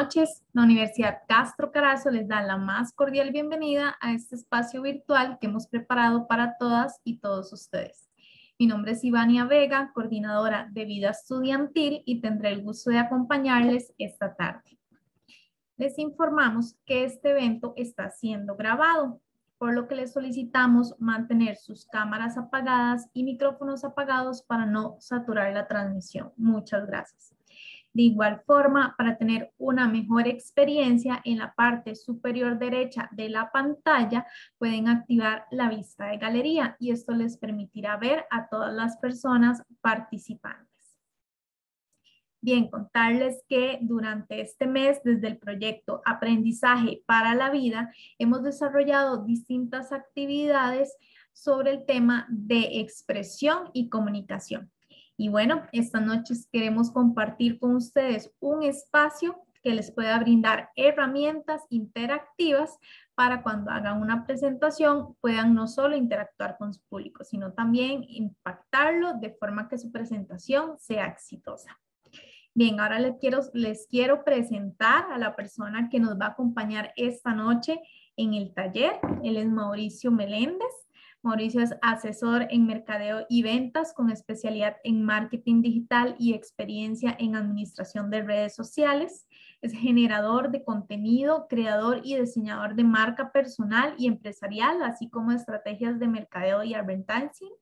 noches. La Universidad Castro Carazo les da la más cordial bienvenida a este espacio virtual que hemos preparado para todas y todos ustedes. Mi nombre es Ivania Vega, coordinadora de vida estudiantil y tendré el gusto de acompañarles esta tarde. Les informamos que este evento está siendo grabado, por lo que les solicitamos mantener sus cámaras apagadas y micrófonos apagados para no saturar la transmisión. Muchas gracias. De igual forma, para tener una mejor experiencia en la parte superior derecha de la pantalla, pueden activar la vista de galería y esto les permitirá ver a todas las personas participantes. Bien, contarles que durante este mes, desde el proyecto Aprendizaje para la Vida, hemos desarrollado distintas actividades sobre el tema de expresión y comunicación. Y bueno, esta noche queremos compartir con ustedes un espacio que les pueda brindar herramientas interactivas para cuando hagan una presentación puedan no solo interactuar con su público, sino también impactarlo de forma que su presentación sea exitosa. Bien, ahora les quiero, les quiero presentar a la persona que nos va a acompañar esta noche en el taller. Él es Mauricio Meléndez. Mauricio es asesor en mercadeo y ventas con especialidad en marketing digital y experiencia en administración de redes sociales. Es generador de contenido, creador y diseñador de marca personal y empresarial, así como estrategias de mercadeo y advertising.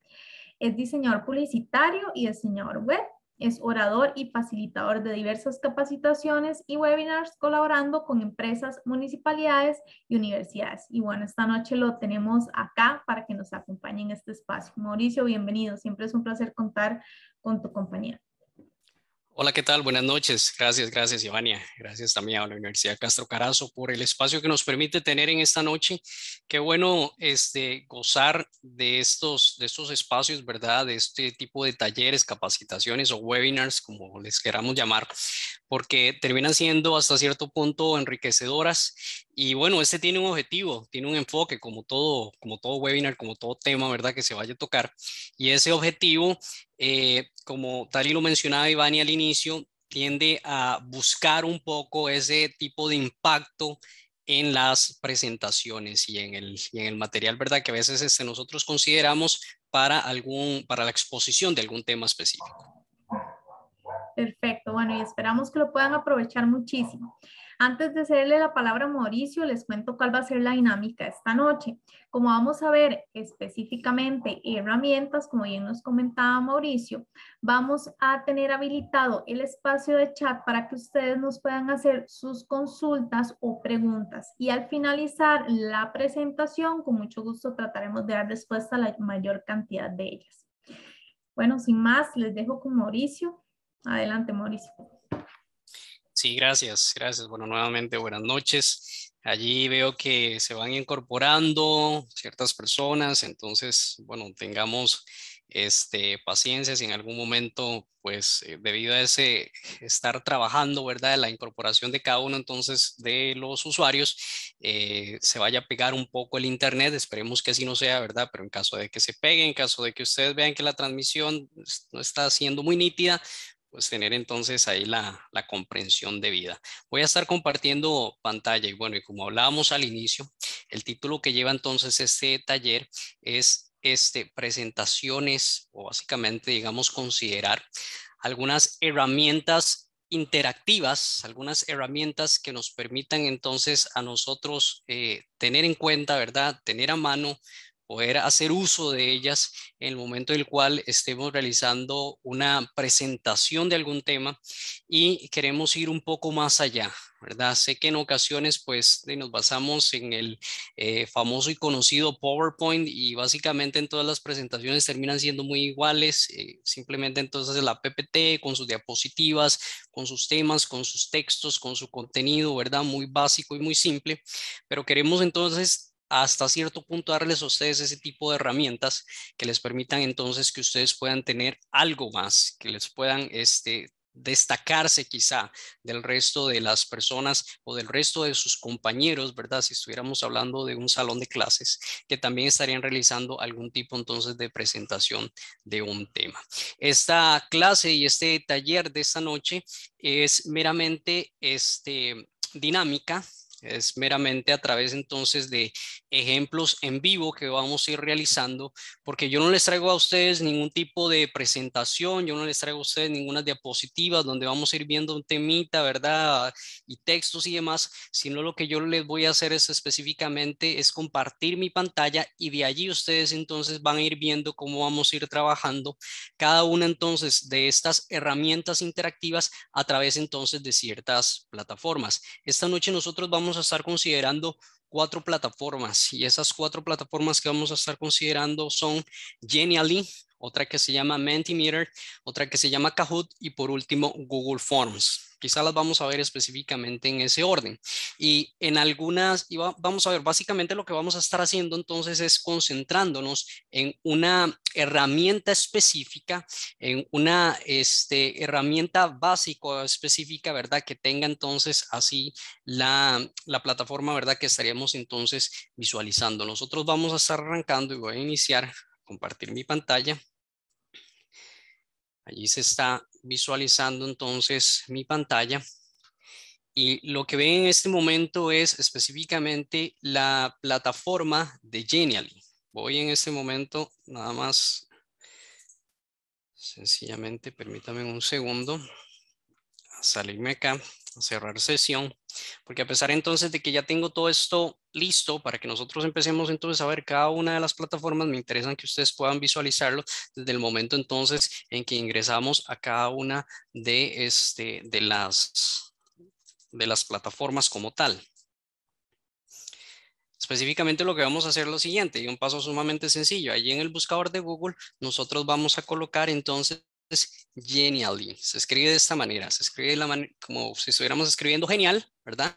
Es diseñador publicitario y diseñador web es orador y facilitador de diversas capacitaciones y webinars colaborando con empresas, municipalidades y universidades. Y bueno, esta noche lo tenemos acá para que nos acompañe en este espacio. Mauricio, bienvenido. Siempre es un placer contar con tu compañía. Hola, ¿qué tal? Buenas noches. Gracias, gracias, Ivania. Gracias también a la Universidad Castro Carazo por el espacio que nos permite tener en esta noche. Qué bueno este, gozar de estos, de estos espacios, ¿verdad? De este tipo de talleres, capacitaciones o webinars, como les queramos llamar, porque terminan siendo hasta cierto punto enriquecedoras y bueno, este tiene un objetivo, tiene un enfoque, como todo, como todo webinar, como todo tema, ¿verdad? Que se vaya a tocar. Y ese objetivo, eh, como tal y lo mencionaba Ivani al inicio, tiende a buscar un poco ese tipo de impacto en las presentaciones y en el, material, ¿verdad? Que a veces este, nosotros consideramos para, algún, para la exposición de algún tema específico. Perfecto, bueno, y esperamos que lo puedan aprovechar muchísimo. Antes de cederle la palabra a Mauricio, les cuento cuál va a ser la dinámica esta noche. Como vamos a ver específicamente herramientas, como bien nos comentaba Mauricio, vamos a tener habilitado el espacio de chat para que ustedes nos puedan hacer sus consultas o preguntas. Y al finalizar la presentación, con mucho gusto trataremos de dar respuesta a la mayor cantidad de ellas. Bueno, sin más, les dejo con Mauricio. Adelante, Mauricio. Sí, gracias, gracias. Bueno, nuevamente buenas noches. Allí veo que se van incorporando ciertas personas, entonces, bueno, tengamos este, paciencia si en algún momento, pues, eh, debido a ese estar trabajando, ¿verdad? La incorporación de cada uno, entonces, de los usuarios, eh, se vaya a pegar un poco el Internet, esperemos que así no sea, ¿verdad? Pero en caso de que se pegue, en caso de que ustedes vean que la transmisión pues, no está siendo muy nítida, pues tener entonces ahí la, comprensión de vida. Voy a estar compartiendo pantalla y bueno, y como hablábamos al inicio, el título que lleva entonces este taller es este, presentaciones o básicamente digamos considerar algunas herramientas interactivas, algunas herramientas que nos permitan entonces a nosotros eh, tener en cuenta, ¿verdad? Tener a mano poder hacer uso de ellas en el momento en el cual estemos realizando una presentación de algún tema y queremos ir un poco más allá, ¿verdad? Sé que en ocasiones pues nos basamos en el eh, famoso y conocido PowerPoint y básicamente en todas las presentaciones terminan siendo muy iguales, eh, simplemente entonces la PPT con sus diapositivas, con sus temas, con sus textos, con su contenido, ¿verdad? Muy básico y muy simple, pero queremos entonces hasta cierto punto darles a ustedes ese tipo de herramientas que les permitan entonces que ustedes puedan tener algo más, que les puedan este, destacarse quizá del resto de las personas o del resto de sus compañeros, ¿verdad? Si estuviéramos hablando de un salón de clases, que también estarían realizando algún tipo entonces de presentación de un tema. Esta clase y este taller de esta noche es meramente este, dinámica, es meramente a través entonces de ejemplos en vivo que vamos a ir realizando, porque yo no les traigo a ustedes ningún tipo de presentación, yo no les traigo a ustedes ninguna diapositiva donde vamos a ir viendo un temita, ¿verdad? Y textos y demás, sino lo que yo les voy a hacer es específicamente es compartir mi pantalla y de allí ustedes entonces van a ir viendo cómo vamos a ir trabajando cada una entonces de estas herramientas interactivas a través entonces de ciertas plataformas. Esta noche nosotros vamos a estar considerando cuatro plataformas y esas cuatro plataformas que vamos a estar considerando son Genially, otra que se llama Mentimeter, otra que se llama Kahoot y por último Google Forms. Quizá las vamos a ver específicamente en ese orden. Y en algunas, vamos a ver, básicamente lo que vamos a estar haciendo entonces es concentrándonos en una herramienta específica, en una este, herramienta básica específica, ¿verdad? Que tenga entonces así la, la plataforma, ¿verdad? Que estaríamos entonces visualizando. Nosotros vamos a estar arrancando y voy a iniciar, compartir mi pantalla. Allí se está visualizando entonces mi pantalla. Y lo que ven en este momento es específicamente la plataforma de Genially. Voy en este momento nada más, sencillamente, permítame un segundo, a salirme acá cerrar sesión, porque a pesar entonces de que ya tengo todo esto listo para que nosotros empecemos entonces a ver cada una de las plataformas, me interesan que ustedes puedan visualizarlo desde el momento entonces en que ingresamos a cada una de, este, de, las, de las plataformas como tal. Específicamente lo que vamos a hacer es lo siguiente, y un paso sumamente sencillo. Allí en el buscador de Google nosotros vamos a colocar entonces es genially. Se escribe de esta manera, se escribe como si estuviéramos escribiendo genial, ¿verdad?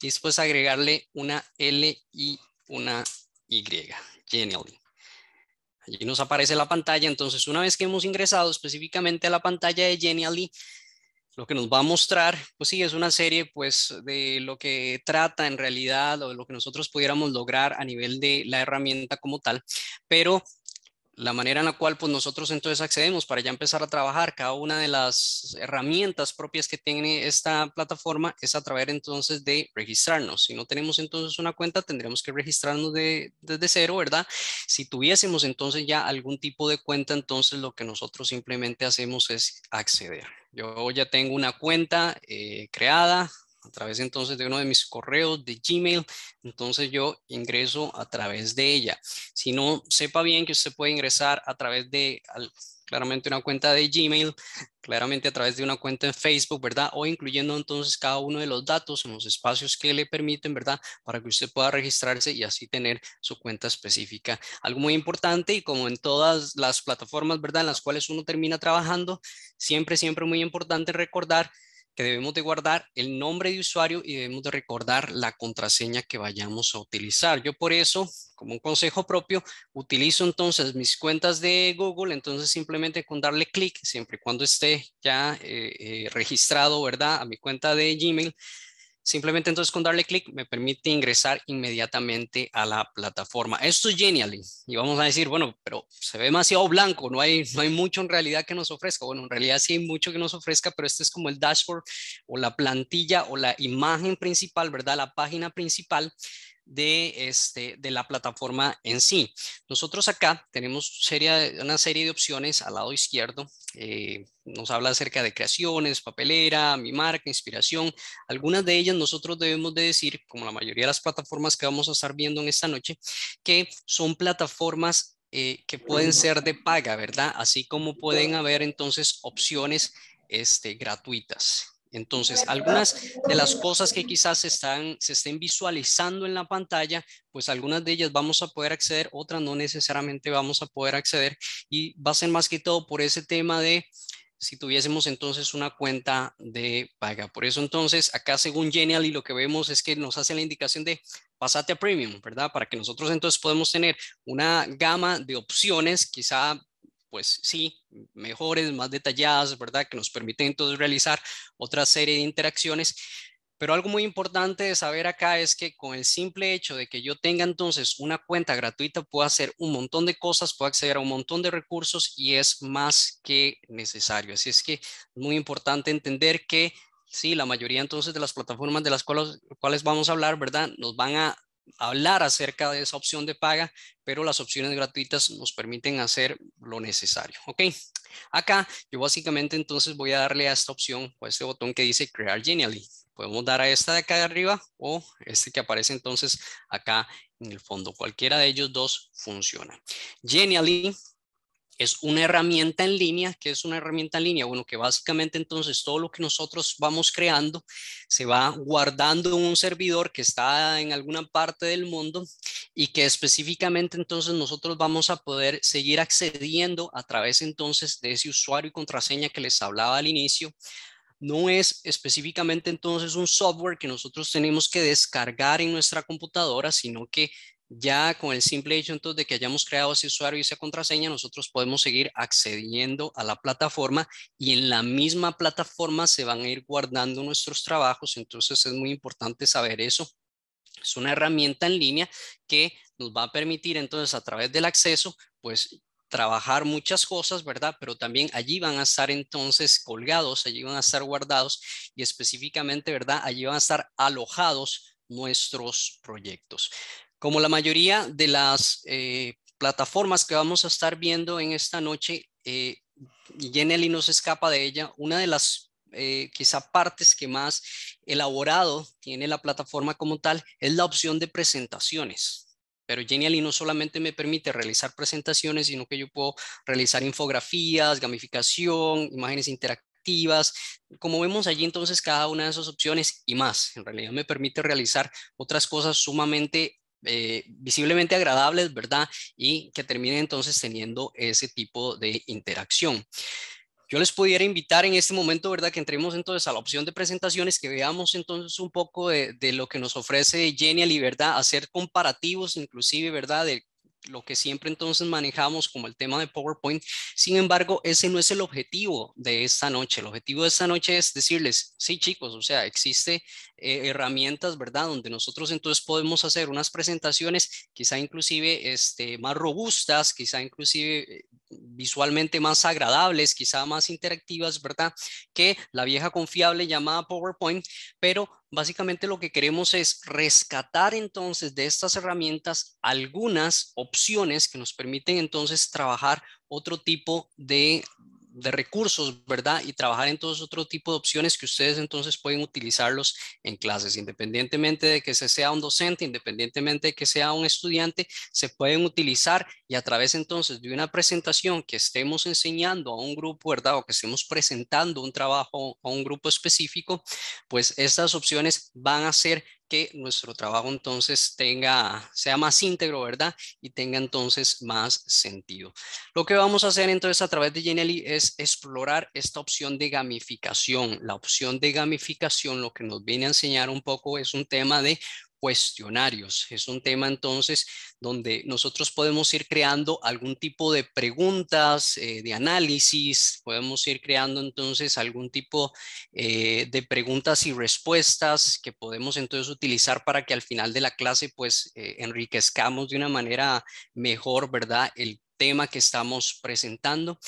Y después agregarle una L y una Y, genially. Allí nos aparece la pantalla, entonces una vez que hemos ingresado específicamente a la pantalla de genially, lo que nos va a mostrar, pues sí, es una serie pues de lo que trata en realidad o de lo que nosotros pudiéramos lograr a nivel de la herramienta como tal, pero la manera en la cual pues, nosotros entonces accedemos para ya empezar a trabajar cada una de las herramientas propias que tiene esta plataforma es a través entonces de registrarnos. Si no tenemos entonces una cuenta, tendremos que registrarnos de, desde cero, ¿verdad? Si tuviésemos entonces ya algún tipo de cuenta, entonces lo que nosotros simplemente hacemos es acceder. Yo ya tengo una cuenta eh, creada, a través entonces de uno de mis correos de Gmail, entonces yo ingreso a través de ella. Si no, sepa bien que usted puede ingresar a través de claramente una cuenta de Gmail, claramente a través de una cuenta en Facebook, ¿verdad? O incluyendo entonces cada uno de los datos en los espacios que le permiten, ¿verdad? Para que usted pueda registrarse y así tener su cuenta específica. Algo muy importante y como en todas las plataformas, ¿verdad? En las cuales uno termina trabajando, siempre, siempre muy importante recordar que debemos de guardar el nombre de usuario y debemos de recordar la contraseña que vayamos a utilizar. Yo por eso, como un consejo propio, utilizo entonces mis cuentas de Google, entonces simplemente con darle clic, siempre y cuando esté ya eh, eh, registrado, ¿verdad? A mi cuenta de Gmail, Simplemente entonces con darle clic me permite ingresar inmediatamente a la plataforma. Esto es genial Y vamos a decir, bueno, pero se ve demasiado blanco, no hay, no hay mucho en realidad que nos ofrezca. Bueno, en realidad sí hay mucho que nos ofrezca, pero este es como el dashboard o la plantilla o la imagen principal, ¿verdad? La página principal de, este, de la plataforma en sí. Nosotros acá tenemos serie, una serie de opciones al lado izquierdo. Eh, nos habla acerca de creaciones, papelera, mi marca, inspiración. Algunas de ellas nosotros debemos de decir, como la mayoría de las plataformas que vamos a estar viendo en esta noche, que son plataformas eh, que pueden ser de paga, ¿verdad? Así como pueden haber entonces opciones este, gratuitas. Entonces, algunas pues, de las cosas que quizás se están, estén visualizando en la pantalla, pues algunas de ellas vamos a poder acceder, otras no necesariamente vamos a poder acceder y va a ser más que todo por ese tema de si tuviésemos entonces una cuenta de paga. Por eso entonces acá según Genial y lo que vemos es que nos hace la indicación de pasate a Premium, ¿verdad? Para que nosotros entonces podemos tener una gama de opciones, quizá pues sí, mejores, más detalladas, ¿verdad? Que nos permiten entonces realizar otra serie de interacciones. Pero algo muy importante de saber acá es que con el simple hecho de que yo tenga entonces una cuenta gratuita, puedo hacer un montón de cosas, puedo acceder a un montón de recursos y es más que necesario. Así es que muy importante entender que sí, la mayoría entonces de las plataformas de las cuales, cuales vamos a hablar, ¿verdad? Nos van a hablar acerca de esa opción de paga, pero las opciones gratuitas nos permiten hacer lo necesario. Ok, acá yo básicamente entonces voy a darle a esta opción o a este botón que dice crear Genially. Podemos dar a esta de acá de arriba o este que aparece entonces acá en el fondo. Cualquiera de ellos dos funciona. Genially es una herramienta en línea, que es una herramienta en línea, bueno, que básicamente entonces todo lo que nosotros vamos creando se va guardando en un servidor que está en alguna parte del mundo y que específicamente entonces nosotros vamos a poder seguir accediendo a través entonces de ese usuario y contraseña que les hablaba al inicio no es específicamente entonces un software que nosotros tenemos que descargar en nuestra computadora, sino que ya con el simple hecho entonces de que hayamos creado ese usuario y esa contraseña, nosotros podemos seguir accediendo a la plataforma y en la misma plataforma se van a ir guardando nuestros trabajos, entonces es muy importante saber eso. Es una herramienta en línea que nos va a permitir entonces a través del acceso, pues trabajar muchas cosas, ¿verdad? Pero también allí van a estar entonces colgados, allí van a estar guardados y específicamente, ¿verdad? Allí van a estar alojados nuestros proyectos. Como la mayoría de las eh, plataformas que vamos a estar viendo en esta noche, eh, no se escapa de ella. Una de las eh, quizá partes que más elaborado tiene la plataforma como tal es la opción de presentaciones. Pero Genially no solamente me permite realizar presentaciones, sino que yo puedo realizar infografías, gamificación, imágenes interactivas. Como vemos allí, entonces cada una de esas opciones y más, en realidad me permite realizar otras cosas sumamente eh, visiblemente agradables, ¿verdad? Y que terminen entonces teniendo ese tipo de interacción. Yo les pudiera invitar en este momento, ¿verdad? Que entremos entonces a la opción de presentaciones, que veamos entonces un poco de, lo que nos ofrece Genial y, ¿verdad? Hacer comparativos inclusive, ¿verdad? Del lo que siempre entonces manejamos como el tema de PowerPoint. Sin embargo, ese no es el objetivo de esta noche. El objetivo de esta noche es decirles, sí chicos, o sea, existe eh, herramientas, ¿verdad? Donde nosotros entonces podemos hacer unas presentaciones quizá inclusive este, más robustas, quizá inclusive eh, visualmente más agradables, quizá más interactivas, ¿verdad? Que la vieja confiable llamada PowerPoint, pero básicamente lo que queremos es rescatar entonces de estas herramientas algunas opciones que nos permiten entonces trabajar otro tipo de de recursos, ¿verdad? Y trabajar en todos otro tipo de opciones que ustedes entonces pueden utilizarlos en clases, independientemente de que se sea un docente, independientemente de que sea un estudiante, se pueden utilizar y a través entonces de una presentación que estemos enseñando a un grupo, ¿verdad? O que estemos presentando un trabajo a un grupo específico, pues estas opciones van a ser que nuestro trabajo entonces tenga, sea más íntegro, ¿verdad? Y tenga entonces más sentido. Lo que vamos a hacer entonces a través de Genially es explorar esta opción de gamificación. La opción de gamificación lo que nos viene a enseñar un poco es un tema de cuestionarios. Es un tema entonces donde nosotros podemos ir creando algún tipo de preguntas, eh, de análisis, podemos ir creando entonces algún tipo eh, de preguntas y respuestas que podemos entonces utilizar para que al final de la clase pues eh, enriquezcamos de una manera mejor, ¿verdad? El tema que estamos presentando.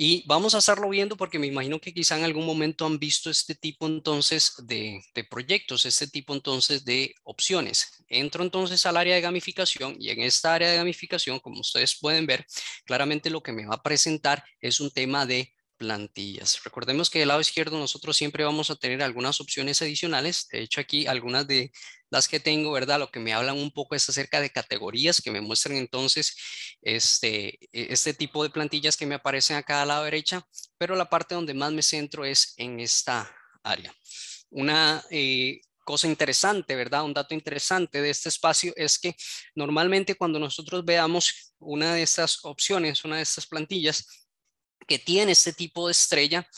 Y vamos a estarlo viendo porque me imagino que quizá en algún momento han visto este tipo entonces de, de, proyectos, este tipo entonces de opciones. Entro entonces al área de gamificación y en esta área de gamificación, como ustedes pueden ver, claramente lo que me va a presentar es un tema de plantillas. Recordemos que del lado izquierdo nosotros siempre vamos a tener algunas opciones adicionales. De hecho, aquí algunas de las que tengo, ¿verdad? Lo que me hablan un poco es acerca de categorías que me muestran entonces este, e, este tipo de plantillas que me aparecen a cada lado derecha, pero la parte donde más me centro es en esta área. Una eh, cosa interesante, ¿verdad? Un dato interesante de este espacio es que normalmente cuando nosotros veamos una de estas opciones, una de estas plantillas, que tiene este tipo de estrella,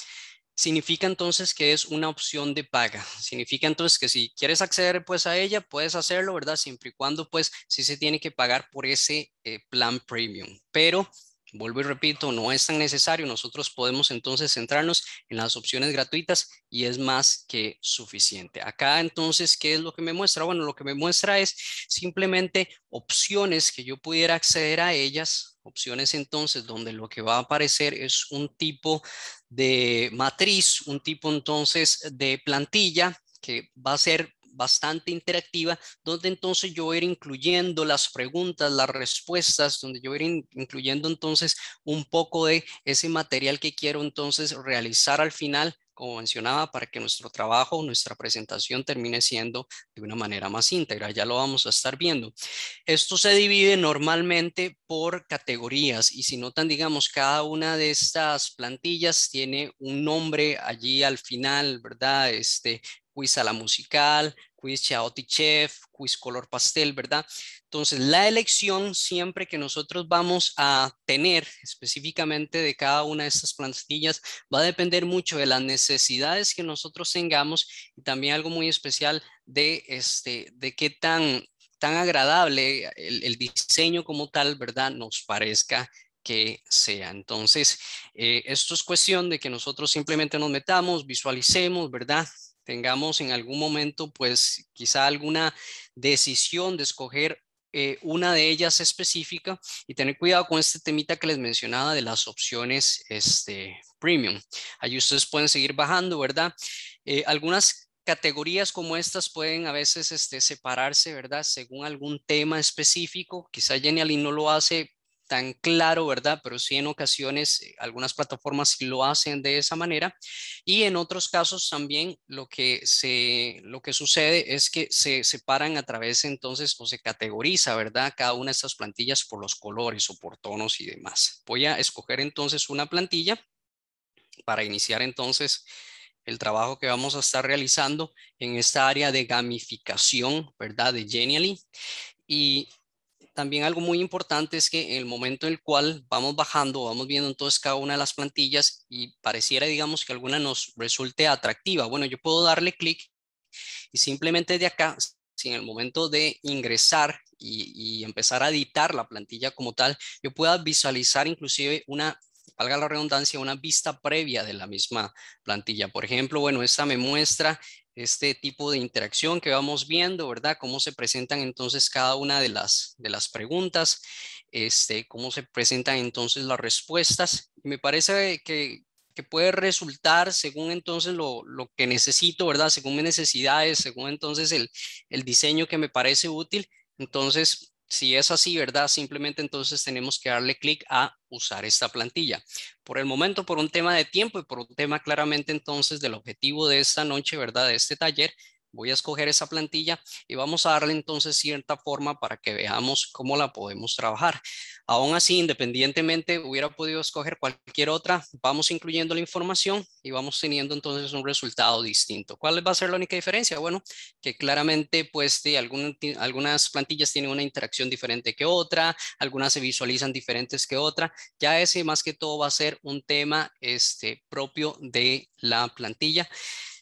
significa entonces que es una opción de paga. Significa entonces que si quieres acceder pues a ella, puedes hacerlo, ¿verdad? Siempre y cuando pues sí se tiene que pagar por ese eh, plan premium. Pero Vuelvo y repito, no es tan necesario. Nosotros podemos entonces centrarnos en las opciones gratuitas y es más que suficiente. Acá entonces, ¿qué es lo que me muestra? Bueno, lo que me muestra es simplemente opciones que yo pudiera acceder a ellas, opciones entonces donde lo que va a aparecer es un tipo de matriz, un tipo entonces de plantilla que va a ser bastante interactiva, donde entonces yo ir incluyendo las preguntas, las respuestas, donde yo ir incluyendo entonces un poco de ese material que quiero entonces realizar al final como mencionaba, para que nuestro trabajo, nuestra presentación termine siendo de una manera más íntegra. Ya lo vamos a estar viendo. Esto se divide normalmente por categorías y si notan, digamos, cada una de estas plantillas tiene un nombre allí al final, ¿verdad? Este, quiz a la musical, quiz chaotichef, Chef, quiz color pastel, ¿verdad? Entonces, la elección siempre que nosotros vamos a tener específicamente de cada una de estas plantillas va a depender mucho de las necesidades que nosotros tengamos y también algo muy especial de, este, de qué tan, tan agradable el, diseño como tal, ¿verdad? Nos parezca que sea. Entonces, eh, esto es cuestión de que nosotros simplemente nos metamos, visualicemos, ¿verdad? tengamos en algún momento, pues quizá alguna decisión de escoger eh, una de ellas específica y tener cuidado con este temita que les mencionaba de las opciones este, premium. Ahí ustedes pueden seguir bajando, ¿verdad? Eh, algunas categorías como estas pueden a veces este, separarse, ¿verdad? Según algún tema específico. Quizá Genialin no lo hace tan claro, ¿verdad? Pero sí en ocasiones eh, algunas plataformas lo hacen de esa manera y en otros casos también lo que, se, lo que sucede es que se separan a través entonces o se categoriza, ¿verdad? Cada una de estas plantillas por los colores o por tonos y demás. Voy a escoger entonces una plantilla para iniciar entonces el trabajo que vamos a estar realizando en esta área de gamificación, ¿verdad? De Genially. Y también algo muy importante es que en el momento en el cual vamos bajando, vamos viendo entonces cada una de las plantillas y pareciera, digamos, que alguna nos resulte atractiva. Bueno, yo puedo darle clic y simplemente de acá, si en el momento de ingresar y, y empezar a editar la plantilla como tal, yo pueda visualizar inclusive una valga la redundancia, una vista previa de la misma plantilla. Por ejemplo, bueno, esta me muestra este tipo de interacción que vamos viendo, ¿verdad? Cómo se presentan entonces cada una de las, de las preguntas, este, cómo se presentan entonces las respuestas. Me parece que, puede resultar según entonces lo, que necesito, ¿verdad? Según mis necesidades, según entonces el, el diseño que me parece útil. Entonces, si es así, ¿verdad? Simplemente entonces tenemos que darle clic a usar esta plantilla. Por el momento, por un tema de tiempo y por un tema claramente entonces del objetivo de esta noche, ¿verdad? De este taller, Voy a escoger esa plantilla y vamos a darle entonces cierta forma para que veamos cómo la podemos trabajar. Aún así, independientemente, hubiera podido escoger cualquier otra. Vamos incluyendo la información y vamos teniendo entonces un resultado distinto. ¿Cuál va a ser la única diferencia? Bueno, que claramente pues algunas plantillas tienen una interacción diferente que otra, algunas se visualizan diferentes que otra. Ya ese más que todo va a ser un tema este, propio de la plantilla.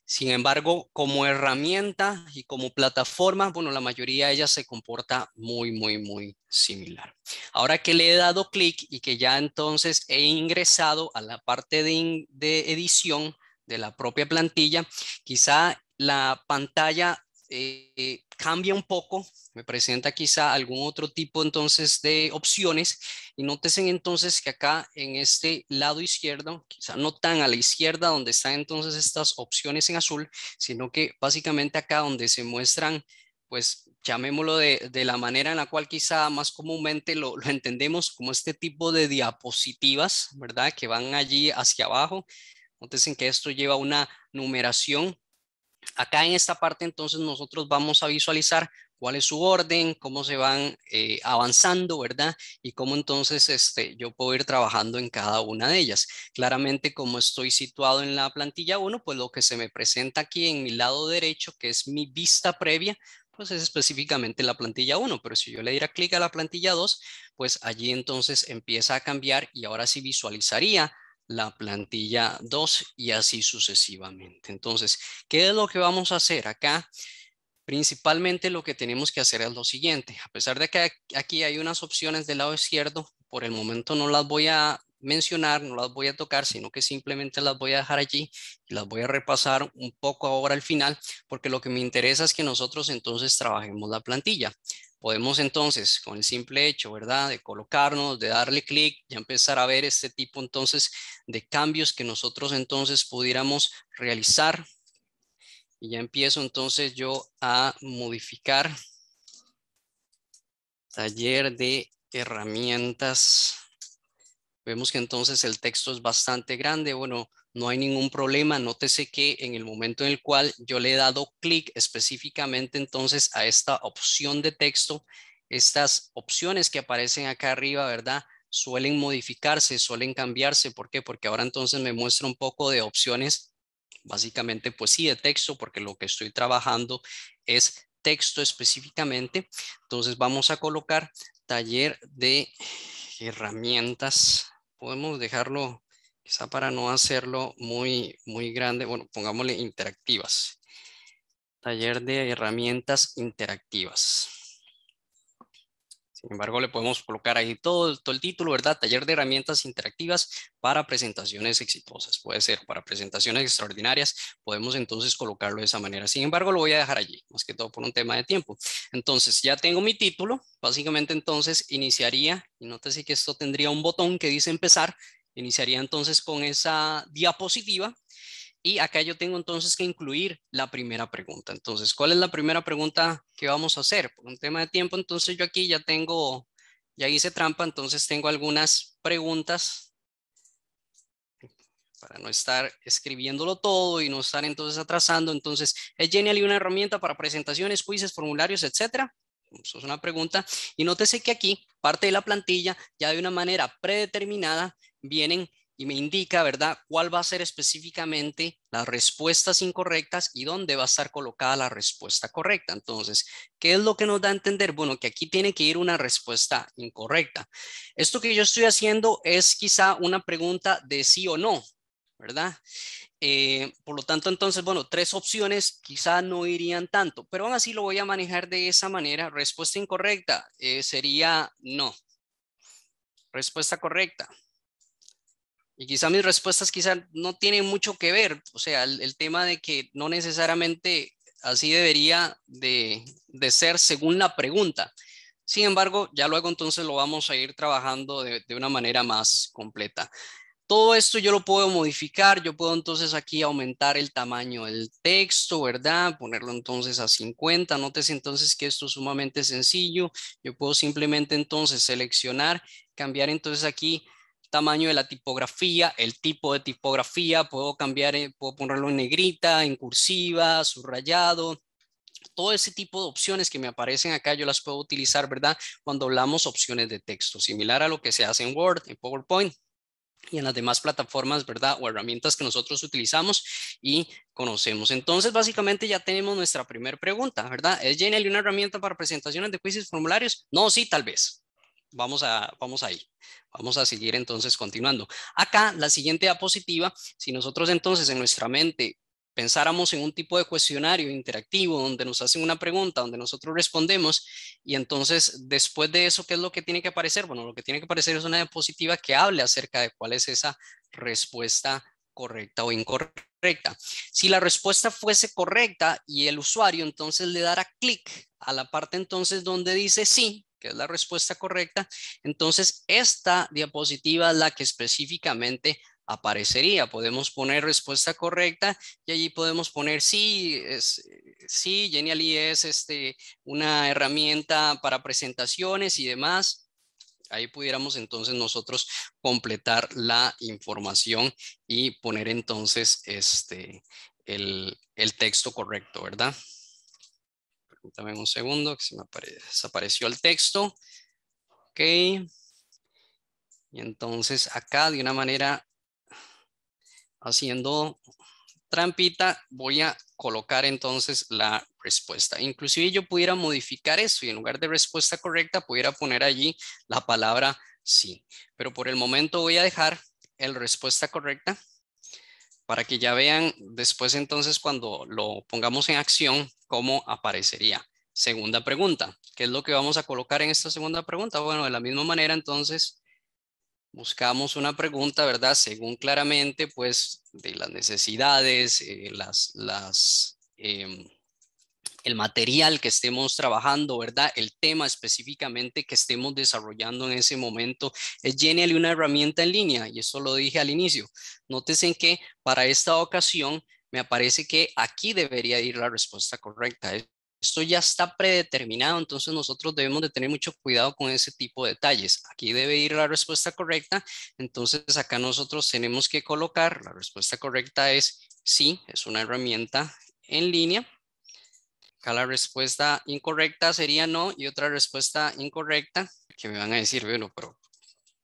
Sin embargo, como herramienta y como plataforma, bueno, la mayoría de ellas se comporta muy, muy, muy similar. Ahora que le he dado clic y que ya entonces he ingresado a la parte de, de edición de la propia plantilla, quizá la pantalla eh, cambia un poco, me presenta quizá algún otro tipo entonces de opciones y noten entonces que acá en este lado izquierdo, quizá no tan a la izquierda donde están entonces estas opciones en azul, sino que básicamente acá donde se muestran pues llamémoslo de, la manera en la cual quizá más comúnmente lo, entendemos como este tipo de diapositivas, ¿verdad? Que van allí hacia abajo. noten que esto lleva una numeración Acá en esta parte entonces nosotros vamos a visualizar cuál es su orden, cómo se van eh, avanzando, ¿verdad? Y cómo entonces este, yo puedo ir trabajando en cada una de ellas. Claramente, como estoy situado en la plantilla 1, pues lo que se me presenta aquí en mi lado derecho, que es mi vista previa, pues es específicamente la plantilla 1, pero si yo le diera clic a la plantilla 2, pues allí entonces empieza a cambiar y ahora sí visualizaría la plantilla 2 y así sucesivamente. Entonces, ¿qué es lo que vamos a hacer acá? Principalmente lo que tenemos que hacer es lo siguiente. A pesar de que aquí hay unas opciones del lado izquierdo, por el momento no las voy a mencionar, no las voy a tocar, sino que simplemente las voy a dejar allí y las voy a repasar un poco ahora al final, porque lo que me interesa es que nosotros entonces trabajemos la plantilla. Podemos entonces, con el simple hecho, ¿verdad?, de colocarnos, de darle clic, ya empezar a ver este tipo entonces de cambios que nosotros entonces pudiéramos realizar. Y ya empiezo entonces yo a modificar taller de herramientas. Vemos que entonces el texto es bastante grande. Bueno, no hay ningún problema. Nótese que en el momento en el cual yo le he dado clic específicamente entonces a esta opción de texto, estas opciones que aparecen acá arriba, ¿verdad? Suelen modificarse, suelen cambiarse. ¿Por qué? Porque ahora entonces me muestra un poco de opciones, básicamente pues sí de texto, porque lo que estoy trabajando es texto específicamente. Entonces vamos a colocar taller de herramientas. Podemos dejarlo quizá para no hacerlo muy, muy grande, bueno, pongámosle interactivas. Taller de herramientas interactivas. Sin embargo, le podemos colocar ahí todo, todo el título, ¿verdad? Taller de herramientas interactivas para presentaciones exitosas. Puede ser para presentaciones extraordinarias. Podemos entonces colocarlo de esa manera. Sin embargo, lo voy a dejar allí, más que todo por un tema de tiempo. Entonces, ya tengo mi título. Básicamente, entonces, iniciaría, y nótese que esto tendría un botón que dice empezar Iniciaría entonces con esa diapositiva y acá yo tengo entonces que incluir la primera pregunta. Entonces, ¿cuál es la primera pregunta que vamos a hacer? Por un tema de tiempo, entonces yo aquí ya tengo, ya hice trampa, entonces tengo algunas preguntas para no estar escribiéndolo todo y no estar entonces atrasando. Entonces, es y una herramienta para presentaciones, quizzes, formularios, etcétera. Eso es una pregunta. Y nótese que aquí, parte de la plantilla, ya de una manera predeterminada, vienen y me indica, ¿verdad?, cuál va a ser específicamente las respuestas incorrectas y dónde va a estar colocada la respuesta correcta. Entonces, ¿qué es lo que nos da a entender? Bueno, que aquí tiene que ir una respuesta incorrecta. Esto que yo estoy haciendo es quizá una pregunta de sí o no, ¿verdad? Eh, por lo tanto, entonces, bueno, tres opciones quizá no irían tanto, pero aún así lo voy a manejar de esa manera. Respuesta incorrecta eh, sería no. Respuesta correcta. Y quizá mis respuestas quizá no tienen mucho que ver, o sea, el, tema de que no necesariamente así debería de, ser según la pregunta. Sin embargo, ya luego entonces lo vamos a ir trabajando de una manera más completa. Todo esto yo lo puedo modificar, yo puedo entonces aquí aumentar el tamaño del texto, ¿verdad? Ponerlo entonces a 50, nótese entonces que esto es sumamente sencillo, yo puedo simplemente entonces seleccionar, cambiar entonces aquí tamaño de la tipografía, el tipo de tipografía, puedo cambiar, eh, puedo ponerlo en negrita, en cursiva, subrayado, todo ese tipo de opciones que me aparecen acá, yo las puedo utilizar, ¿verdad? Cuando hablamos opciones de texto, similar a lo que se hace en Word, en PowerPoint, y en las demás plataformas, ¿verdad? O herramientas que nosotros utilizamos y conocemos. Entonces, básicamente ya tenemos nuestra primera pregunta, ¿verdad? ¿Es Genial una herramienta para presentaciones de y formularios? No, sí, tal vez. Vamos a, vamos ahí. Vamos a seguir entonces continuando. Acá, la siguiente diapositiva, si nosotros entonces en nuestra mente pensáramos en un tipo de cuestionario interactivo donde nos hacen una pregunta, donde nosotros respondemos y entonces después de eso, ¿qué es lo que tiene que aparecer? Bueno, lo que tiene que aparecer es una diapositiva que hable acerca de cuál es esa respuesta correcta o incorrecta. Si la respuesta fuese correcta y el usuario entonces le dará clic a la parte entonces donde dice sí, que es la respuesta correcta, entonces esta diapositiva es la que específicamente aparecería. Podemos poner respuesta correcta y allí podemos poner sí, es, sí, Genially es este, una herramienta para presentaciones y demás. Ahí pudiéramos entonces nosotros completar la información y poner entonces este, el, texto correcto, ¿verdad? Pregúntame un segundo que se me desapareció el texto. Ok. Y entonces acá de una manera haciendo trampita, voy a colocar entonces la respuesta. Inclusive yo pudiera modificar eso y en lugar de respuesta correcta pudiera poner allí la palabra sí. Pero por el momento voy a dejar el respuesta correcta para que ya vean después entonces cuando lo pongamos en acción cómo aparecería. Segunda pregunta, ¿qué es lo que vamos a colocar en esta segunda pregunta? Bueno, de la misma manera entonces buscamos una pregunta, ¿verdad? Según claramente, pues, de las necesidades, eh, las, las, em, el material que estemos trabajando, ¿verdad? El tema específicamente que estemos desarrollando en ese momento es llénale una herramienta en línea, y eso lo dije al inicio. Nótese que para esta ocasión me aparece que aquí debería ir la respuesta correcta. Esto ya está predeterminado, entonces nosotros debemos de tener mucho cuidado con ese tipo de detalles. Aquí debe ir la respuesta correcta, entonces acá nosotros tenemos que colocar, la respuesta correcta es sí, es una herramienta en línea. Acá la respuesta incorrecta sería no y otra respuesta incorrecta que me van a decir, bueno, pero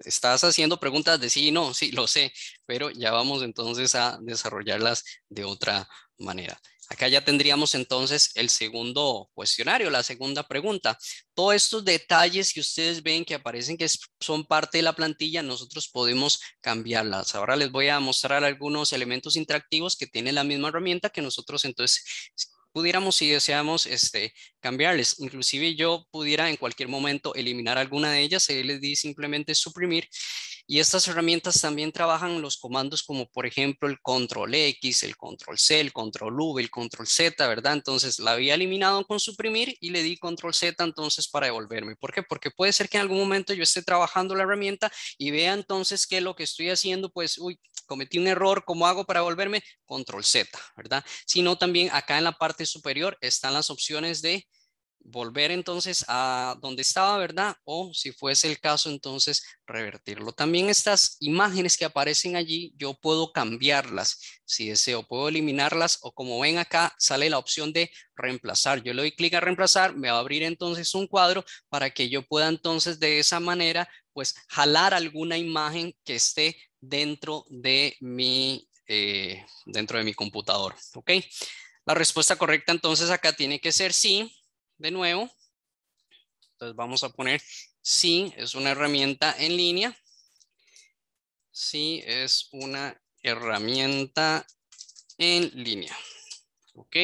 estás haciendo preguntas de sí y no, sí, lo sé, pero ya vamos entonces a desarrollarlas de otra manera. Acá ya tendríamos entonces el segundo cuestionario, la segunda pregunta. Todos estos detalles que ustedes ven que aparecen que son parte de la plantilla, nosotros podemos cambiarlas. Ahora les voy a mostrar algunos elementos interactivos que tienen la misma herramienta que nosotros entonces pudiéramos, si deseamos, este, cambiarles. Inclusive yo pudiera en cualquier momento eliminar alguna de ellas, se les di simplemente suprimir y estas herramientas también trabajan los comandos como por ejemplo el control X, el control C, el control V, el control Z, ¿verdad? Entonces la había eliminado con suprimir y le di control Z entonces para devolverme. ¿Por qué? Porque puede ser que en algún momento yo esté trabajando la herramienta y vea entonces que lo que estoy haciendo, pues, uy, cometí un error, ¿cómo hago para devolverme? Control Z, ¿verdad? Sino también acá en la parte superior están las opciones de volver entonces a donde estaba, ¿verdad? O si fuese el caso, entonces revertirlo. También estas imágenes que aparecen allí, yo puedo cambiarlas si deseo, puedo eliminarlas o como ven acá sale la opción de reemplazar. Yo le doy clic a reemplazar, me va a abrir entonces un cuadro para que yo pueda entonces de esa manera pues jalar alguna imagen que esté dentro de mi, eh, dentro de mi computador, ¿ok? La respuesta correcta entonces acá tiene que ser sí, de nuevo. Entonces vamos a poner si es una herramienta en línea. Si es una herramienta en línea. Ok.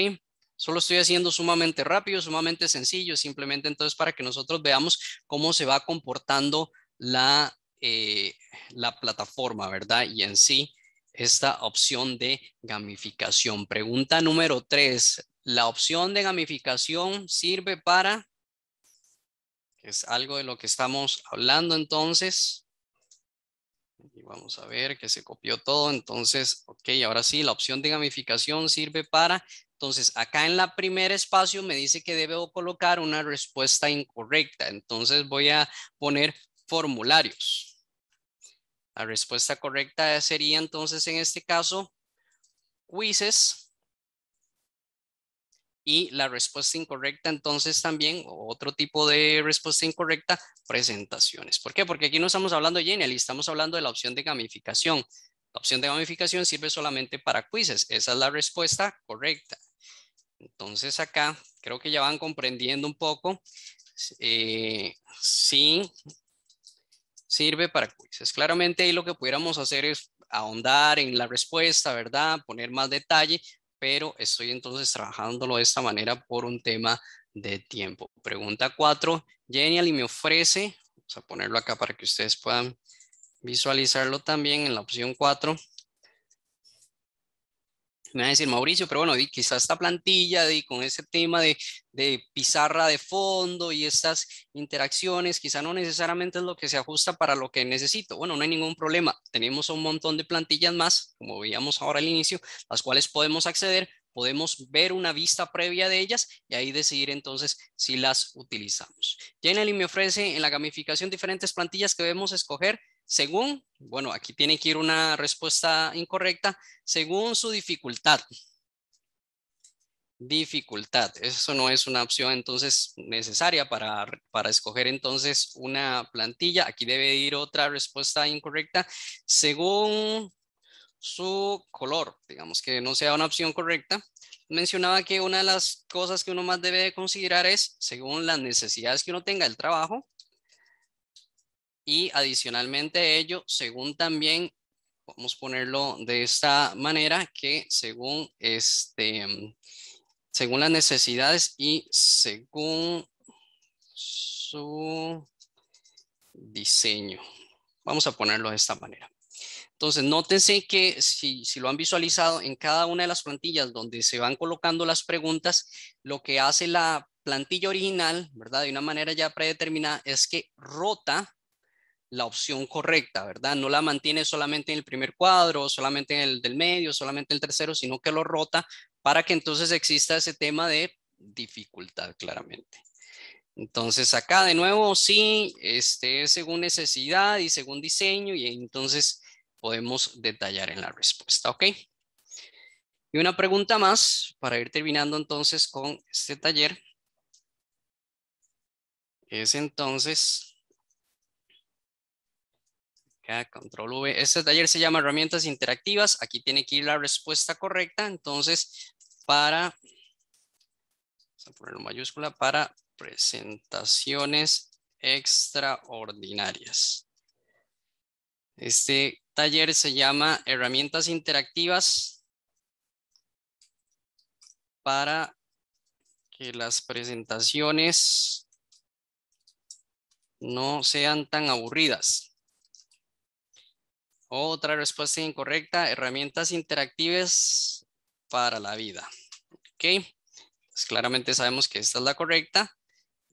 Solo estoy haciendo sumamente rápido, sumamente sencillo, simplemente entonces para que nosotros veamos cómo se va comportando la, eh, la plataforma, ¿verdad? Y en sí, esta opción de gamificación. Pregunta número tres, la opción de gamificación sirve para, que es algo de lo que estamos hablando entonces. Y vamos a ver que se copió todo. Entonces, ok, ahora sí, la opción de gamificación sirve para. Entonces, acá en la primer espacio me dice que debo colocar una respuesta incorrecta. Entonces voy a poner formularios. La respuesta correcta sería entonces en este caso quizzes y la respuesta incorrecta, entonces también otro tipo de respuesta incorrecta, presentaciones. ¿Por qué? Porque aquí no estamos hablando de y estamos hablando de la opción de gamificación. La opción de gamificación sirve solamente para quizzes. Esa es la respuesta correcta. Entonces acá creo que ya van comprendiendo un poco. Eh, sí, sirve para quizzes. Claramente ahí lo que pudiéramos hacer es ahondar en la respuesta, ¿verdad? Poner más detalle, pero estoy entonces trabajándolo de esta manera por un tema de tiempo. Pregunta 4, Genial y me ofrece, vamos a ponerlo acá para que ustedes puedan visualizarlo también en la opción 4 me va a decir Mauricio, pero bueno, quizás esta plantilla de, con ese tema de, pizarra de fondo y estas interacciones, quizá no necesariamente es lo que se ajusta para lo que necesito. Bueno, no hay ningún problema. Tenemos un montón de plantillas más, como veíamos ahora al inicio, las cuales podemos acceder, podemos ver una vista previa de ellas y ahí decidir entonces si las utilizamos. y me ofrece en la gamificación diferentes plantillas que debemos escoger según, bueno, aquí tiene que ir una respuesta incorrecta, según su dificultad. Dificultad, eso no es una opción entonces necesaria para, escoger entonces una plantilla. Aquí debe ir otra respuesta incorrecta, según su color, digamos que no sea una opción correcta. Mencionaba que una de las cosas que uno más debe considerar es, según las necesidades que uno tenga del trabajo, y adicionalmente a ello, según también, vamos a ponerlo de esta manera, que según, este, mm, según las necesidades y según su diseño. Vamos a ponerlo de esta manera. Entonces, nótense que si, si, lo han visualizado en cada una de las plantillas donde se van colocando las preguntas, lo que hace la plantilla original, ¿verdad? De una manera ya predeterminada, es que rota la opción correcta, ¿verdad? No la mantiene solamente en el primer cuadro, solamente en el del medio, solamente el tercero, sino que lo rota para que entonces exista ese tema de dificultad claramente. Entonces acá de nuevo sí, este según necesidad y según diseño y entonces podemos detallar en la respuesta, ¿ok? Y una pregunta más para ir terminando entonces con este taller. Es entonces control V. Este taller se llama herramientas interactivas. Aquí tiene que ir la respuesta correcta. Entonces, para, ponerlo mayúscula, para presentaciones extraordinarias. Este taller se llama herramientas interactivas para que las presentaciones no sean tan aburridas. Otra respuesta incorrecta, herramientas interactivas para la vida. Ok, pues claramente sabemos que esta es la correcta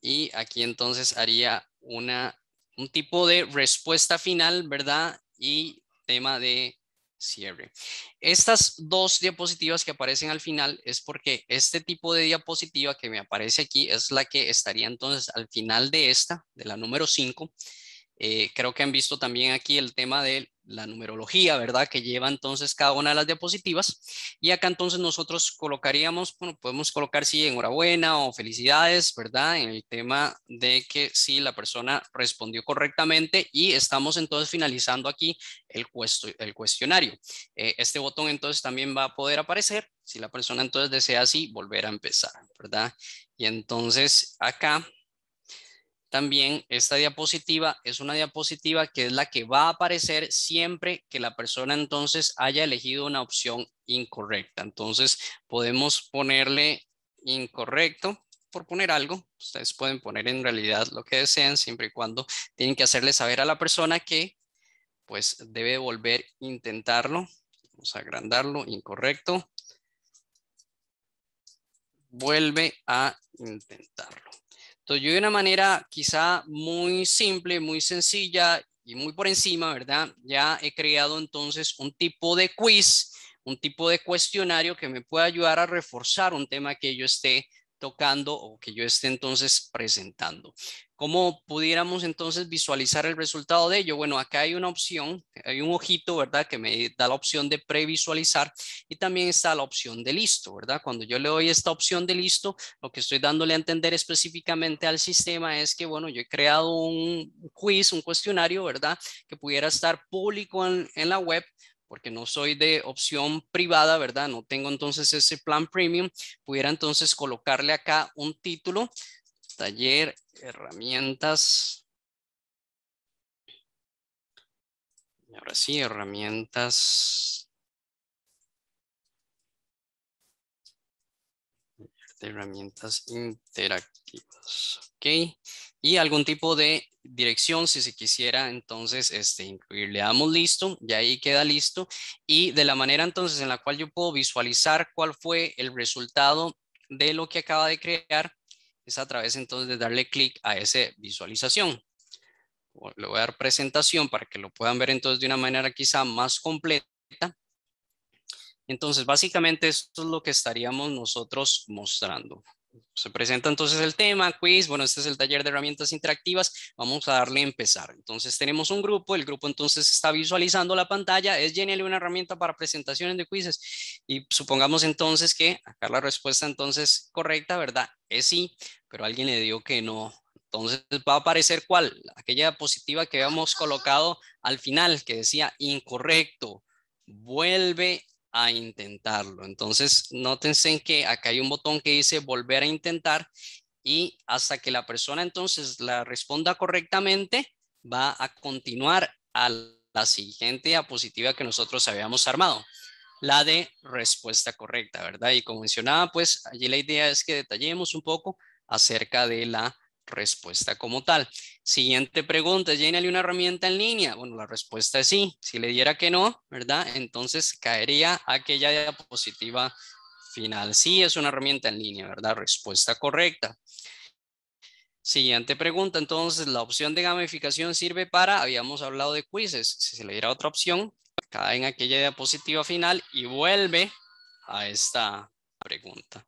y aquí entonces haría una, un tipo de respuesta final, ¿verdad? Y tema de cierre. Estas dos diapositivas que aparecen al final es porque este tipo de diapositiva que me aparece aquí es la que estaría entonces al final de esta, de la número 5. Eh, creo que han visto también aquí el tema del la numerología, ¿verdad? Que lleva entonces cada una de las diapositivas. Y acá entonces nosotros colocaríamos, bueno, podemos colocar sí enhorabuena o felicidades, ¿verdad? En el tema de que sí la persona respondió correctamente y estamos entonces finalizando aquí el, el cuestionario. Eh, este botón entonces también va a poder aparecer si la persona entonces desea así volver a empezar, ¿verdad? Y entonces acá también esta diapositiva es una diapositiva que es la que va a aparecer siempre que la persona entonces haya elegido una opción incorrecta. Entonces podemos ponerle incorrecto por poner algo. Ustedes pueden poner en realidad lo que desean siempre y cuando tienen que hacerle saber a la persona que pues debe volver a intentarlo. Vamos a agrandarlo, incorrecto. Vuelve a intentarlo. Entonces, yo de una manera quizá muy simple, muy sencilla y muy por encima, ¿verdad? Ya he creado entonces un tipo de quiz, un tipo de cuestionario que me pueda ayudar a reforzar un tema que yo esté tocando o que yo esté entonces presentando. ¿Cómo pudiéramos entonces visualizar el resultado de ello? Bueno, acá hay una opción, hay un ojito, ¿verdad? Que me da la opción de previsualizar y también está la opción de listo, ¿verdad? Cuando yo le doy esta opción de listo, lo que estoy dándole a entender específicamente al sistema es que, bueno, yo he creado un quiz, un cuestionario, ¿verdad? Que pudiera estar público en, en la web porque no soy de opción privada, ¿verdad? No tengo entonces ese plan premium, pudiera entonces colocarle acá un título, taller, herramientas, ahora sí, herramientas, herramientas interactivas, ok, y algún tipo de dirección si se quisiera entonces este, incluir. Le damos listo y ahí queda listo. Y de la manera entonces en la cual yo puedo visualizar cuál fue el resultado de lo que acaba de crear es a través entonces de darle clic a ese visualización. Le voy a dar presentación para que lo puedan ver entonces de una manera quizá más completa. Entonces, básicamente esto es lo que estaríamos nosotros mostrando se presenta entonces el tema, quiz, bueno, este es el taller de herramientas interactivas, vamos a darle a empezar. Entonces tenemos un grupo, el grupo entonces está visualizando la pantalla, es genial una herramienta para presentaciones de quizzes y supongamos entonces que acá la respuesta entonces correcta, ¿verdad? Es sí, pero alguien le dio que no. Entonces va a aparecer cuál, aquella diapositiva que habíamos colocado al final que decía incorrecto, vuelve intentarlo. Entonces, nótense en que acá hay un botón que dice volver a intentar y hasta que la persona entonces la responda correctamente, va a continuar a la siguiente diapositiva que nosotros habíamos armado, la de respuesta correcta, ¿verdad? Y como mencionaba, pues allí la idea es que detallemos un poco acerca de la respuesta como tal. Siguiente pregunta, ¿llénale una herramienta en línea? Bueno, la respuesta es sí. Si le diera que no, ¿verdad? Entonces caería aquella diapositiva final. Sí, es una herramienta en línea, ¿verdad? Respuesta correcta. Siguiente pregunta, entonces, la opción de gamificación sirve para, habíamos hablado de quizzes, si se le diera otra opción, cae en aquella diapositiva final y vuelve a esta pregunta.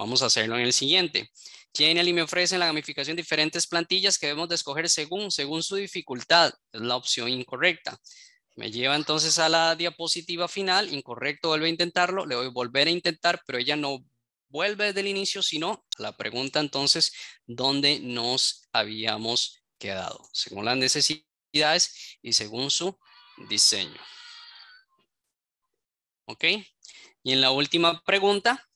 Vamos a hacerlo en el siguiente. y me ofrece en la gamificación diferentes plantillas que debemos de escoger según, según su dificultad. Es la opción incorrecta. Me lleva entonces a la diapositiva final. Incorrecto, vuelve a intentarlo. Le voy a volver a intentar, pero ella no vuelve desde el inicio, sino la pregunta entonces, ¿dónde nos habíamos quedado? Según las necesidades y según su diseño. ¿Ok? Y en la última pregunta,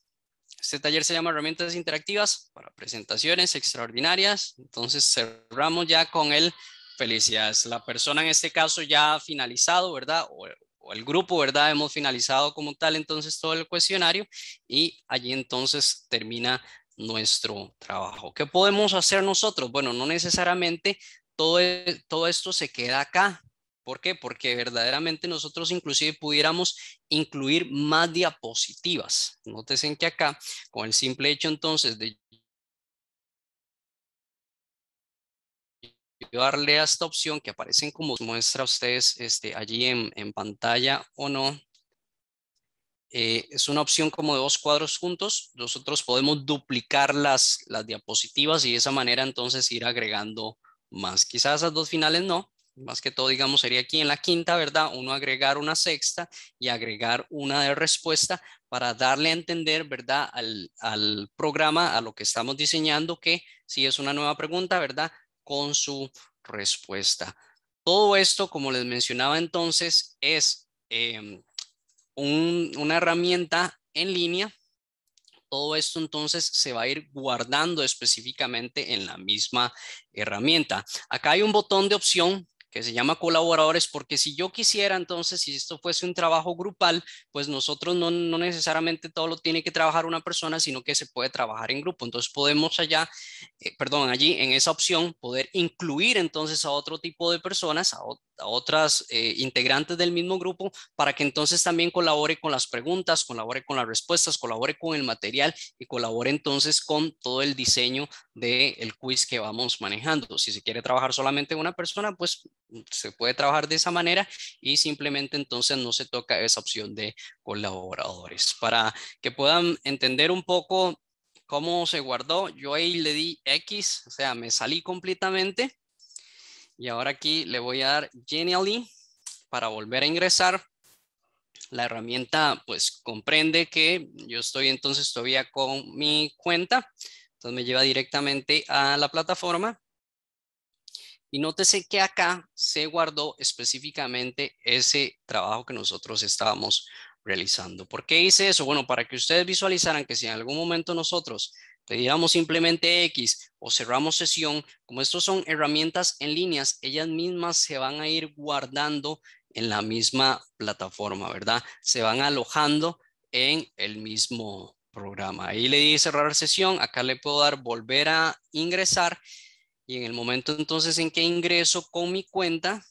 este taller se llama Herramientas Interactivas para Presentaciones Extraordinarias. Entonces cerramos ya con él. felicidades. La persona en este caso ya ha finalizado, ¿verdad? O, el grupo, ¿verdad? Hemos finalizado como tal entonces todo el cuestionario y allí entonces termina nuestro trabajo. ¿Qué podemos hacer nosotros? Bueno, no necesariamente todo, e, todo esto se queda acá, ¿Por qué? Porque verdaderamente nosotros inclusive pudiéramos incluir más diapositivas. Noten que acá, con el simple hecho entonces de darle a esta opción que aparecen como muestra a ustedes este, allí en, pantalla o no, eh, es una opción como de dos cuadros juntos. Nosotros podemos duplicar las, las diapositivas y de esa manera entonces ir agregando más. Quizás esas dos finales no, más que todo, digamos, sería aquí en la quinta, ¿verdad? Uno agregar una sexta y agregar una de respuesta para darle a entender, ¿verdad? Al, al programa, a lo que estamos diseñando, que si es una nueva pregunta, ¿verdad? Con su respuesta. Todo esto, como les mencionaba entonces, es em, una herramienta en línea. Todo esto entonces se va a ir guardando específicamente en la misma herramienta. Acá hay un botón de opción que se llama colaboradores, porque si yo quisiera, entonces, si esto fuese un trabajo grupal, pues nosotros no, no, necesariamente todo lo tiene que trabajar una persona, sino que se puede trabajar en grupo. Entonces podemos allá, eh, perdón, allí en esa opción poder incluir entonces a otro tipo de personas, a, otro a otras eh, integrantes del mismo grupo para que entonces también colabore con las preguntas, colabore con las respuestas, colabore con el material y colabore entonces con todo el diseño del el quiz que vamos manejando. Si se quiere trabajar solamente una persona, pues mm, se puede trabajar de esa manera y simplemente entonces no se toca esa opción de colaboradores. Para que puedan entender un poco cómo se guardó, yo ahí le di X, o sea, me salí completamente y ahora aquí le voy a dar Genially para volver a ingresar. La herramienta pues comprende que yo estoy entonces todavía con mi cuenta. Entonces me lleva directamente a la plataforma. Y nótese que acá se guardó específicamente ese trabajo que nosotros estábamos realizando. ¿Por qué hice eso? Bueno, para que ustedes visualizaran que si en algún momento nosotros digamos simplemente X o cerramos sesión. Como estos son herramientas en líneas, ellas mismas se van a ir guardando en la misma plataforma, ¿verdad? Se van alojando en el mismo programa. Ahí le di cerrar sesión, acá le puedo dar volver a ingresar y en el momento entonces en que ingreso con mi cuenta,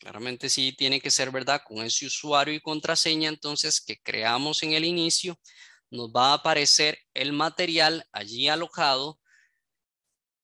claramente sí tiene que ser verdad con ese usuario y contraseña entonces que creamos en el inicio, nos va a aparecer el material allí alojado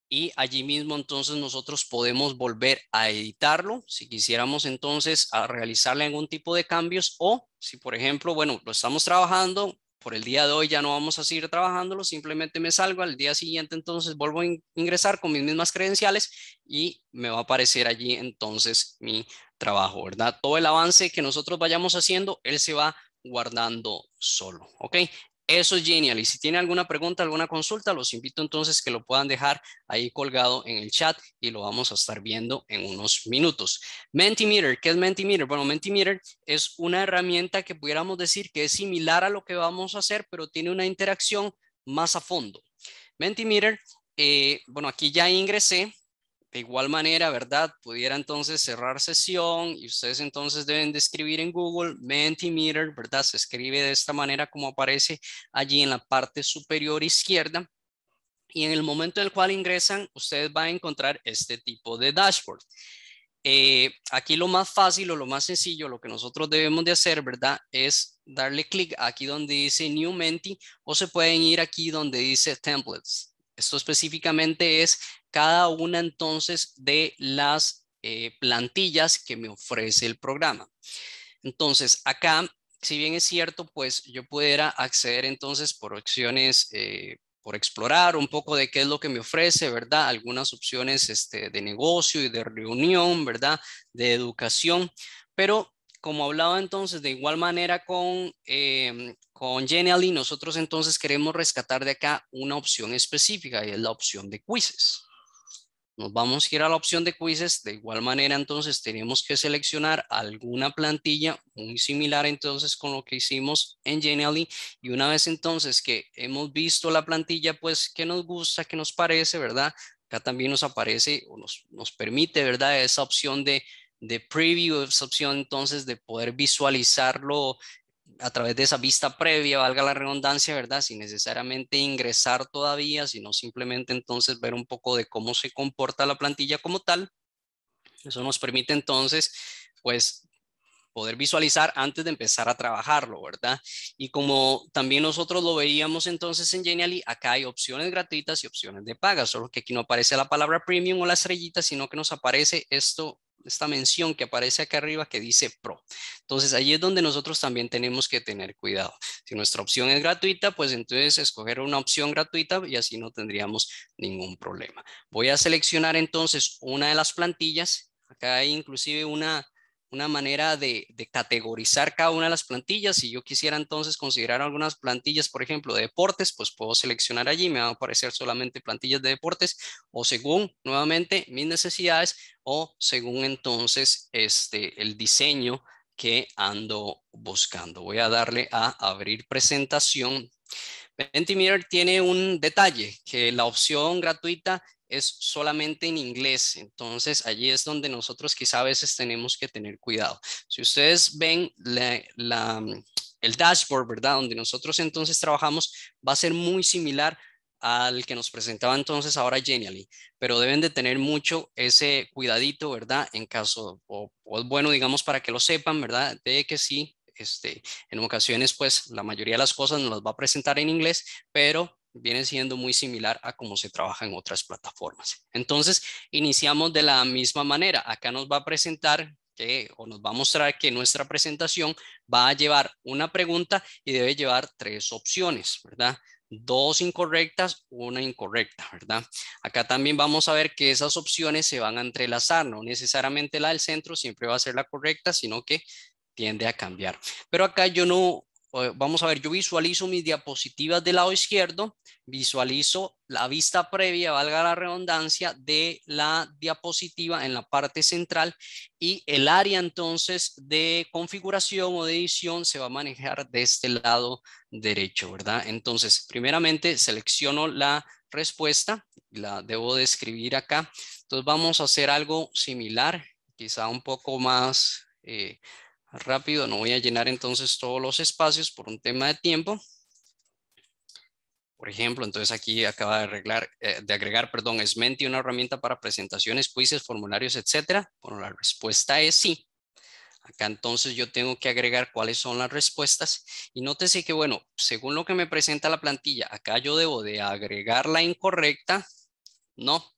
y allí mismo entonces nosotros podemos volver a editarlo si quisiéramos entonces a realizarle algún tipo de cambios o si por ejemplo, bueno, lo estamos trabajando, por el día de hoy ya no vamos a seguir trabajándolo, simplemente me salgo, al día siguiente entonces vuelvo a ingresar con mis mismas credenciales y me va a aparecer allí entonces mi trabajo, ¿verdad? Todo el avance que nosotros vayamos haciendo, él se va guardando solo, ¿ok? Eso es genial. Y si tiene alguna pregunta, alguna consulta, los invito entonces que lo puedan dejar ahí colgado en el chat y lo vamos a estar viendo en unos minutos. Mentimeter, ¿qué es Mentimeter? Bueno, Mentimeter es una herramienta que pudiéramos decir que es similar a lo que vamos a hacer, pero tiene una interacción más a fondo. Mentimeter, eh, bueno, aquí ya ingresé de igual manera, ¿verdad? Pudiera entonces cerrar sesión y ustedes entonces deben de escribir en Google Mentimeter, ¿verdad? Se escribe de esta manera como aparece allí en la parte superior izquierda. Y en el momento en el cual ingresan, ustedes van a encontrar este tipo de dashboard. Eh, aquí lo más fácil o lo más sencillo, lo que nosotros debemos de hacer, ¿verdad? Es darle clic aquí donde dice New Menti o se pueden ir aquí donde dice Templates. Esto específicamente es cada una entonces de las eh, plantillas que me ofrece el programa. Entonces, acá, si bien es cierto, pues yo pudiera acceder entonces por opciones, eh, por explorar un poco de qué es lo que me ofrece, ¿verdad? Algunas opciones este, de negocio y de reunión, ¿verdad? De educación, pero como hablaba entonces, de igual manera con, eh, con nosotros entonces queremos rescatar de acá una opción específica y es la opción de quizzes. Nos vamos a ir a la opción de quizzes. De igual manera, entonces, tenemos que seleccionar alguna plantilla muy similar entonces con lo que hicimos en Genially. Y una vez entonces que hemos visto la plantilla, pues, que nos gusta, que nos parece, ¿verdad? Acá también nos aparece o nos, nos permite, ¿verdad? Esa opción de de preview, esa opción entonces de poder visualizarlo a través de esa vista previa, valga la redundancia, ¿verdad? Sin necesariamente ingresar todavía, sino simplemente entonces ver un poco de cómo se comporta la plantilla como tal. Eso nos permite entonces, pues, poder visualizar antes de empezar a trabajarlo, ¿verdad? Y como también nosotros lo veíamos entonces en Genially, acá hay opciones gratuitas y opciones de paga, solo que aquí no aparece la palabra premium o la estrellita, sino que nos aparece esto esta mención que aparece acá arriba que dice Pro. Entonces, ahí es donde nosotros también tenemos que tener cuidado. Si nuestra opción es gratuita, pues entonces escoger una opción gratuita y así no tendríamos ningún problema. Voy a seleccionar entonces una de las plantillas. Acá hay inclusive una una manera de, categorizar cada una de las plantillas. Si yo quisiera entonces considerar algunas plantillas, por ejemplo, de deportes, pues puedo seleccionar allí, me van a aparecer solamente plantillas de deportes o según, nuevamente, mis necesidades o según entonces este, el diseño que ando buscando. Voy a darle a abrir presentación. Mentimeter tiene un detalle, que la opción gratuita es solamente en inglés. Entonces, allí es donde nosotros quizá a veces tenemos que tener cuidado. Si ustedes ven el dashboard, ¿verdad? Donde nosotros entonces trabajamos, va a ser muy similar al que nos presentaba entonces ahora Genially, pero deben de tener mucho ese cuidadito, ¿verdad? En caso, o, bueno, digamos, para que lo sepan, ¿verdad? De que sí este, en ocasiones, pues la mayoría de las cosas nos las va a presentar en inglés, pero viene siendo muy similar a cómo se trabaja en otras plataformas. Entonces, iniciamos de la misma manera. Acá nos va a presentar que, o nos va a mostrar que nuestra presentación va a llevar una pregunta y debe llevar tres opciones, ¿verdad? Dos incorrectas, una incorrecta, ¿verdad? Acá también vamos a ver que esas opciones se van a entrelazar, no necesariamente la del centro siempre va a ser la correcta, sino que tiende a cambiar. Pero acá yo no, eh, vamos a ver, yo visualizo mis diapositivas del lado izquierdo, visualizo la vista previa, valga la redundancia, de la diapositiva en la parte central y el área entonces de configuración o de edición se va a manejar de este lado derecho, ¿verdad? Entonces, primeramente selecciono la respuesta, la debo describir acá. Entonces vamos a hacer algo similar, quizá un poco más... Eh, rápido, no voy a llenar entonces todos los espacios por un tema de tiempo. Por ejemplo, entonces aquí acaba de, arreglar, eh, de agregar, perdón, es Menti una herramienta para presentaciones, quizzes, formularios, etcétera. Bueno, la respuesta es sí. Acá entonces yo tengo que agregar cuáles son las respuestas. Y nótese que, bueno, según lo que me presenta la plantilla, acá yo debo de agregar la incorrecta. No.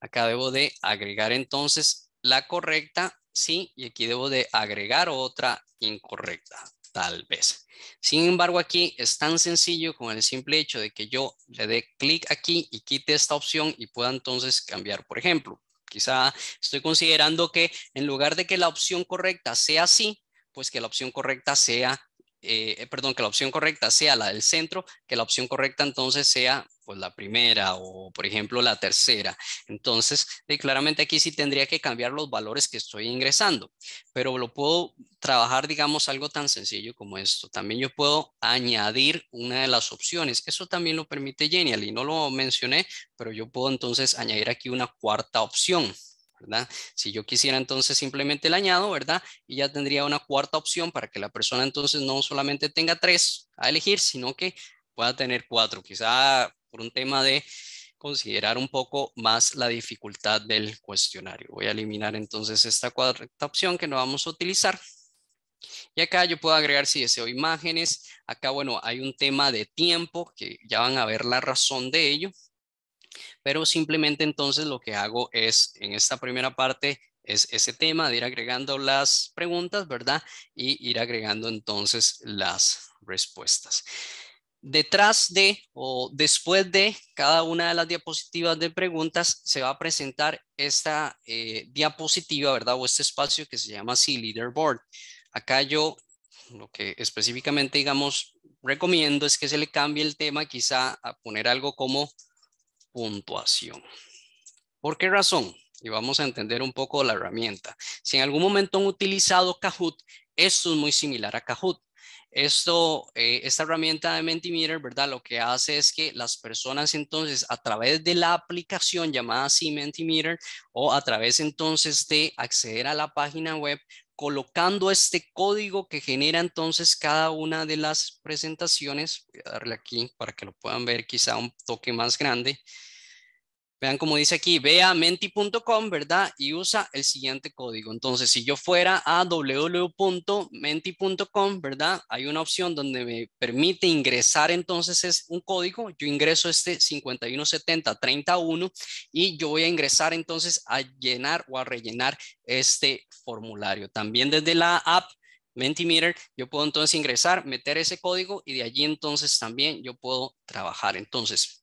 Acá debo de agregar entonces la correcta sí, y aquí debo de agregar otra incorrecta, tal vez. Sin embargo, aquí es tan sencillo con el simple hecho de que yo le dé clic aquí y quite esta opción y pueda entonces cambiar, por ejemplo. Quizá estoy considerando que en lugar de que la opción correcta sea así, pues que la opción correcta sea eh, eh, perdón, que la opción correcta sea la del centro, que la opción correcta entonces sea pues la primera o por ejemplo la tercera. Entonces, eh, claramente aquí sí tendría que cambiar los valores que estoy ingresando, pero lo puedo trabajar, digamos, algo tan sencillo como esto. También yo puedo añadir una de las opciones. Eso también lo permite Genial y no lo mencioné, pero yo puedo entonces añadir aquí una cuarta opción. Si yo quisiera entonces simplemente el añado, ¿verdad? Y ya tendría una cuarta opción para que la persona entonces no solamente tenga tres a elegir, sino que pueda tener cuatro, quizá por un tema de considerar un poco más la dificultad del cuestionario. Voy a eliminar entonces esta cuarta opción que no vamos a utilizar. Y acá yo puedo agregar si deseo imágenes. Acá, bueno, hay un tema de tiempo que ya van a ver la razón de ello pero simplemente entonces lo que hago es, en esta primera parte, es ese tema de ir agregando las preguntas, ¿verdad? Y ir agregando entonces las respuestas. Detrás de o después de cada una de las diapositivas de preguntas se va a presentar esta eh, diapositiva, ¿verdad? O este espacio que se llama así Leaderboard. Acá yo lo que específicamente, digamos, recomiendo es que se le cambie el tema quizá a poner algo como puntuación. ¿Por qué razón? Y vamos a entender un poco la herramienta. Si en algún momento han utilizado Kahoot, esto es muy similar a Kahoot. Esto, eh, esta herramienta de Mentimeter, ¿verdad? Lo que hace es que las personas entonces a través de la aplicación llamada así Mentimeter o a través entonces de acceder a la página web colocando este código que genera entonces cada una de las presentaciones, voy a darle aquí para que lo puedan ver quizá un toque más grande, Vean como dice aquí, vea menti.com, ¿verdad? Y usa el siguiente código. Entonces, si yo fuera a www.menti.com, ¿verdad? Hay una opción donde me permite ingresar entonces es un código. Yo ingreso este 517031 y yo voy a ingresar entonces a llenar o a rellenar este formulario. También desde la app Mentimeter, yo puedo entonces ingresar, meter ese código y de allí entonces también yo puedo trabajar. Entonces,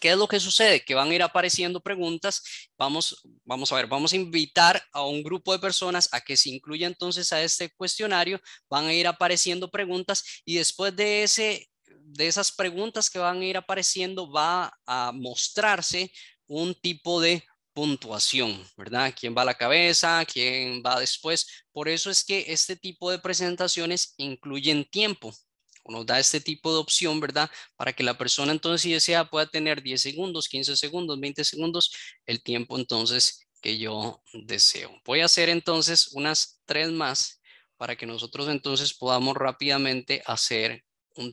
¿Qué es lo que sucede? Que van a ir apareciendo preguntas. Vamos, vamos a ver, vamos a invitar a un grupo de personas a que se incluya entonces a este cuestionario. Van a ir apareciendo preguntas y después de ese de esas preguntas que van a ir apareciendo va a mostrarse un tipo de puntuación, ¿verdad? ¿Quién va a la cabeza? ¿Quién va después? Por eso es que este tipo de presentaciones incluyen tiempo, nos da este tipo de opción, ¿verdad? Para que la persona entonces, si desea, pueda tener 10 segundos, 15 segundos, 20 segundos, el tiempo entonces que yo deseo. Voy a hacer entonces unas tres más para que nosotros entonces podamos rápidamente hacer un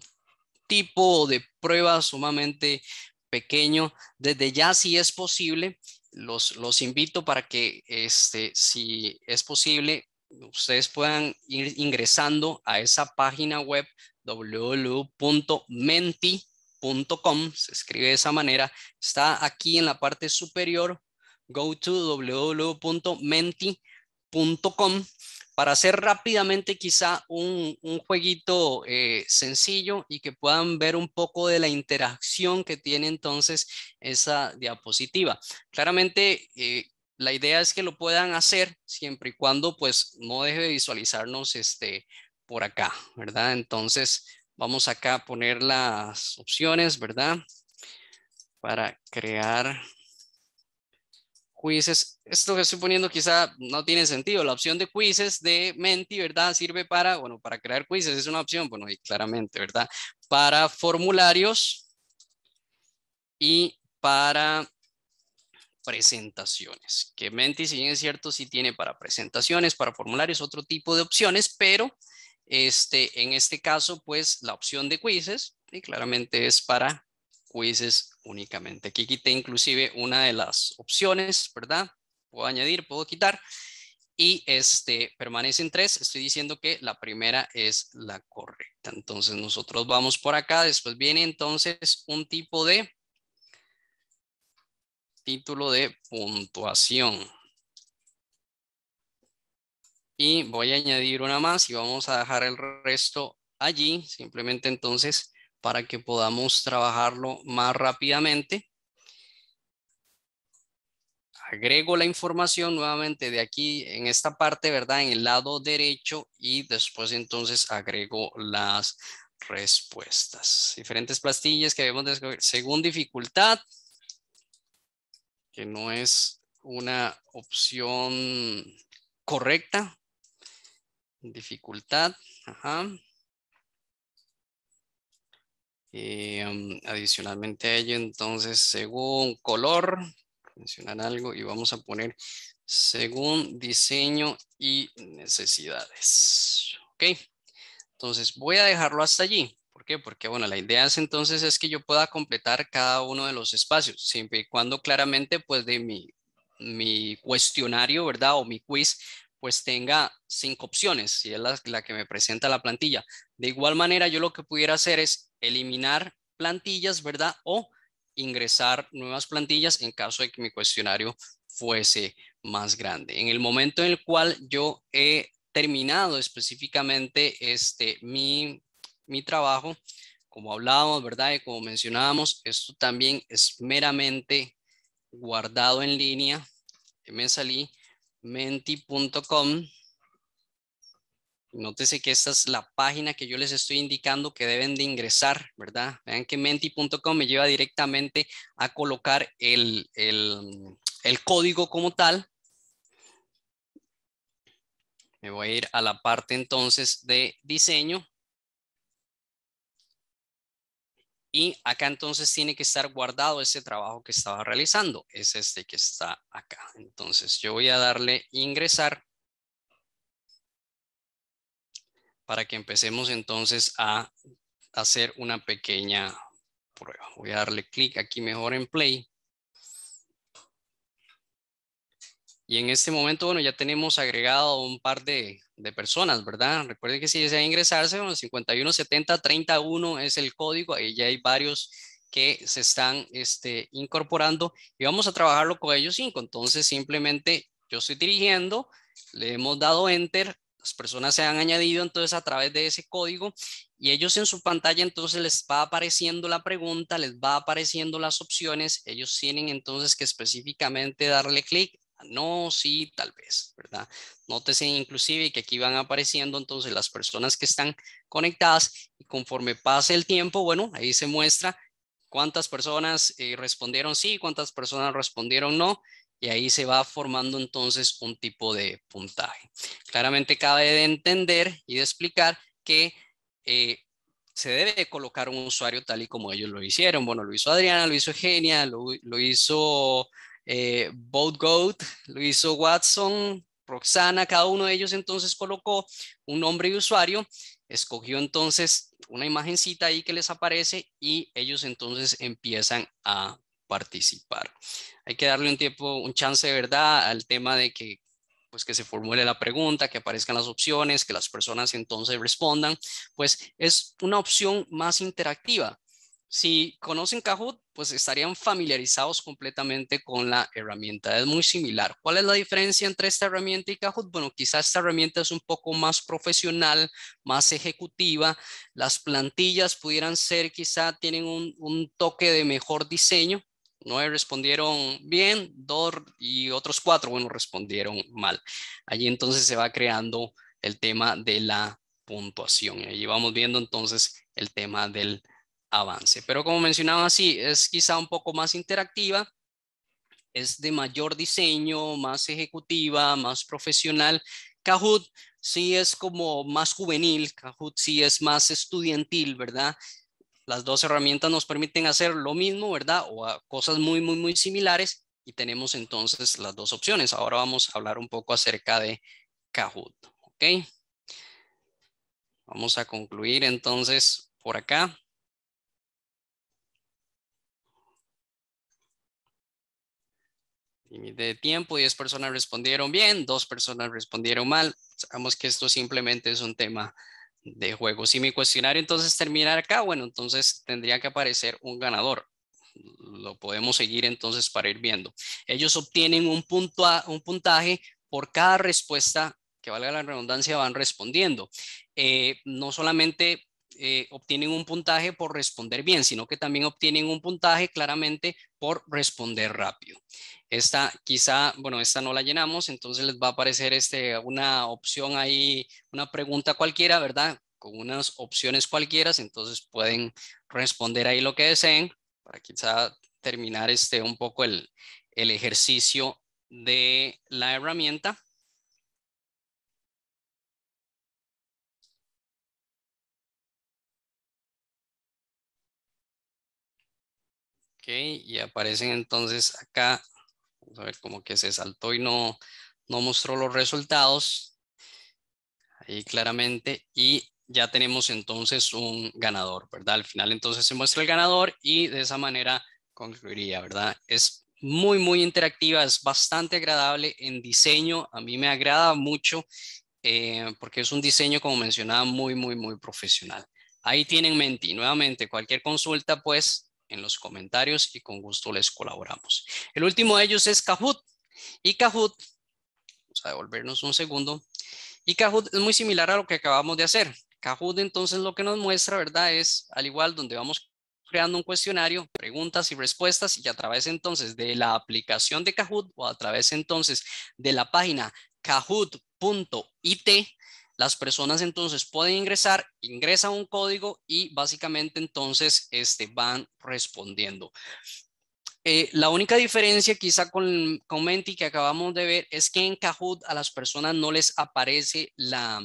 tipo de prueba sumamente pequeño. Desde ya, si es posible, los, los invito para que, este, si es posible, ustedes puedan ir ingresando a esa página web www.menti.com, se escribe de esa manera, está aquí en la parte superior, go to www.menti.com para hacer rápidamente quizá un, jueguito eh, sencillo y que puedan ver un poco de la interacción que tiene entonces esa diapositiva. Claramente, eh, la idea es que lo puedan hacer siempre y cuando pues no deje de visualizarnos este, por acá, ¿verdad? Entonces, vamos acá a poner las opciones, ¿verdad? Para crear quizzes. Esto que estoy poniendo quizá no tiene sentido. La opción de quizzes de Menti, ¿verdad? Sirve para, bueno, para crear quizzes es una opción, bueno, y claramente, ¿verdad? Para formularios y para presentaciones. Que Menti, si bien es cierto, sí tiene para presentaciones, para formularios, otro tipo de opciones, pero este, en este caso, pues la opción de quizzes, y claramente es para quizzes únicamente. Aquí quité inclusive una de las opciones, ¿verdad? Puedo añadir, puedo quitar. Y este, permanecen tres, estoy diciendo que la primera es la correcta. Entonces nosotros vamos por acá, después viene entonces un tipo de título de puntuación y voy a añadir una más y vamos a dejar el resto allí, simplemente entonces para que podamos trabajarlo más rápidamente. Agrego la información nuevamente de aquí en esta parte, ¿verdad? En el lado derecho y después entonces agrego las respuestas. Diferentes plastillas que vemos. según dificultad, que no es una opción correcta, dificultad, eh, um, adicionalmente a ello, entonces, según color, mencionar algo y vamos a poner según diseño y necesidades. Ok, entonces voy a dejarlo hasta allí. ¿Por qué? Porque, bueno, la idea es entonces es que yo pueda completar cada uno de los espacios, siempre y cuando claramente, pues, de mi, mi cuestionario, ¿verdad? O mi quiz pues tenga cinco opciones, si es la, que me presenta la plantilla. De igual manera, yo lo que pudiera hacer es eliminar plantillas, ¿verdad? O ingresar nuevas plantillas en caso de que mi cuestionario fuese más grande. En el momento en el cual yo he terminado específicamente este, mi, mi trabajo, como hablábamos, ¿verdad? Y como mencionábamos, esto también es meramente guardado en línea. Me salí menti.com. Nótese que esta es la página que yo les estoy indicando que deben de ingresar, ¿verdad? Vean que menti.com me lleva directamente a colocar el, el código como tal. Me voy a ir a la parte entonces de diseño. Y acá entonces tiene que estar guardado ese trabajo que estaba realizando. Es este que está acá. Entonces yo voy a darle ingresar para que empecemos entonces a hacer una pequeña prueba. Voy a darle clic aquí mejor en play. Y en este momento, bueno, ya tenemos agregado un par de, de personas, ¿verdad? Recuerden que si desean ingresarse, 517031 es el código, ahí ya hay varios que se están este, incorporando y vamos a trabajarlo con ellos cinco. Entonces, simplemente yo estoy dirigiendo, le hemos dado enter, las personas se han añadido entonces a través de ese código y ellos en su pantalla entonces les va apareciendo la pregunta, les va apareciendo las opciones, ellos tienen entonces que específicamente darle clic no, sí, tal vez, ¿verdad? Nótese inclusive que aquí van apareciendo entonces las personas que están conectadas y conforme pasa el tiempo, bueno, ahí se muestra cuántas personas eh, respondieron sí, cuántas personas respondieron no, y ahí se va formando entonces un tipo de puntaje. Claramente cabe de entender y de explicar que eh, se debe colocar un usuario tal y como ellos lo hicieron. Bueno, lo hizo Adriana, lo hizo Eugenia, lo hizo eh, Boat Goat lo hizo Watson, Roxana, cada uno de ellos entonces colocó un nombre de usuario, escogió entonces una imagencita ahí que les aparece y ellos entonces empiezan a participar. Hay que darle un tiempo, un chance de verdad al tema de que pues que se formule la pregunta, que aparezcan las opciones, que las personas entonces respondan, pues es una opción más interactiva. Si conocen Kahoot, pues estarían familiarizados completamente con la herramienta. Es muy similar. ¿Cuál es la diferencia entre esta herramienta y Kahoot? Bueno, quizás esta herramienta es un poco más profesional, más ejecutiva. Las plantillas pudieran ser, quizá tienen un, toque de mejor diseño. No respondieron bien, dos y otros cuatro, bueno, respondieron mal. Allí entonces se va creando el tema de la puntuación. Allí vamos viendo entonces el tema del avance. Pero como mencionaba, sí, es quizá un poco más interactiva, es de mayor diseño, más ejecutiva, más profesional. Kahoot sí es como más juvenil, Kahoot sí es más estudiantil, ¿verdad? Las dos herramientas nos permiten hacer lo mismo, ¿verdad? O cosas muy, muy, muy similares. Y tenemos entonces las dos opciones. Ahora vamos a hablar un poco acerca de Kahoot, ¿ok? Vamos a concluir entonces por acá. límite de tiempo, 10 personas respondieron bien, 2 personas respondieron mal. Sabemos que esto simplemente es un tema de juego. Si mi cuestionario entonces terminar acá, bueno, entonces tendría que aparecer un ganador. Lo podemos seguir entonces para ir viendo. Ellos obtienen un, punto a, un puntaje por cada respuesta que valga la redundancia, van respondiendo. Eh, no solamente eh, obtienen un puntaje por responder bien, sino que también obtienen un puntaje claramente por responder rápido. Esta quizá, bueno, esta no la llenamos, entonces les va a aparecer este, una opción ahí, una pregunta cualquiera, ¿verdad? Con unas opciones cualquiera, entonces pueden responder ahí lo que deseen para quizá terminar este un poco el, el ejercicio de la herramienta. Ok, y aparecen entonces acá a ver, como que se saltó y no, no mostró los resultados. Ahí claramente. Y ya tenemos entonces un ganador, ¿verdad? Al final entonces se muestra el ganador y de esa manera concluiría, ¿verdad? Es muy, muy interactiva, es bastante agradable en diseño. A mí me agrada mucho eh, porque es un diseño, como mencionaba, muy, muy, muy profesional. Ahí tienen Menti. Nuevamente, cualquier consulta, pues en los comentarios y con gusto les colaboramos. El último de ellos es Kahoot. Y Kahoot, vamos a devolvernos un segundo. Y Kahoot es muy similar a lo que acabamos de hacer. Kahoot entonces lo que nos muestra, ¿verdad? Es al igual donde vamos creando un cuestionario, preguntas y respuestas y a través entonces de la aplicación de Kahoot o a través entonces de la página kahoot.it las personas entonces pueden ingresar, ingresan un código y básicamente entonces este, van respondiendo. Eh, la única diferencia quizá con, con Menti que acabamos de ver es que en Kahoot a las personas no les aparece la,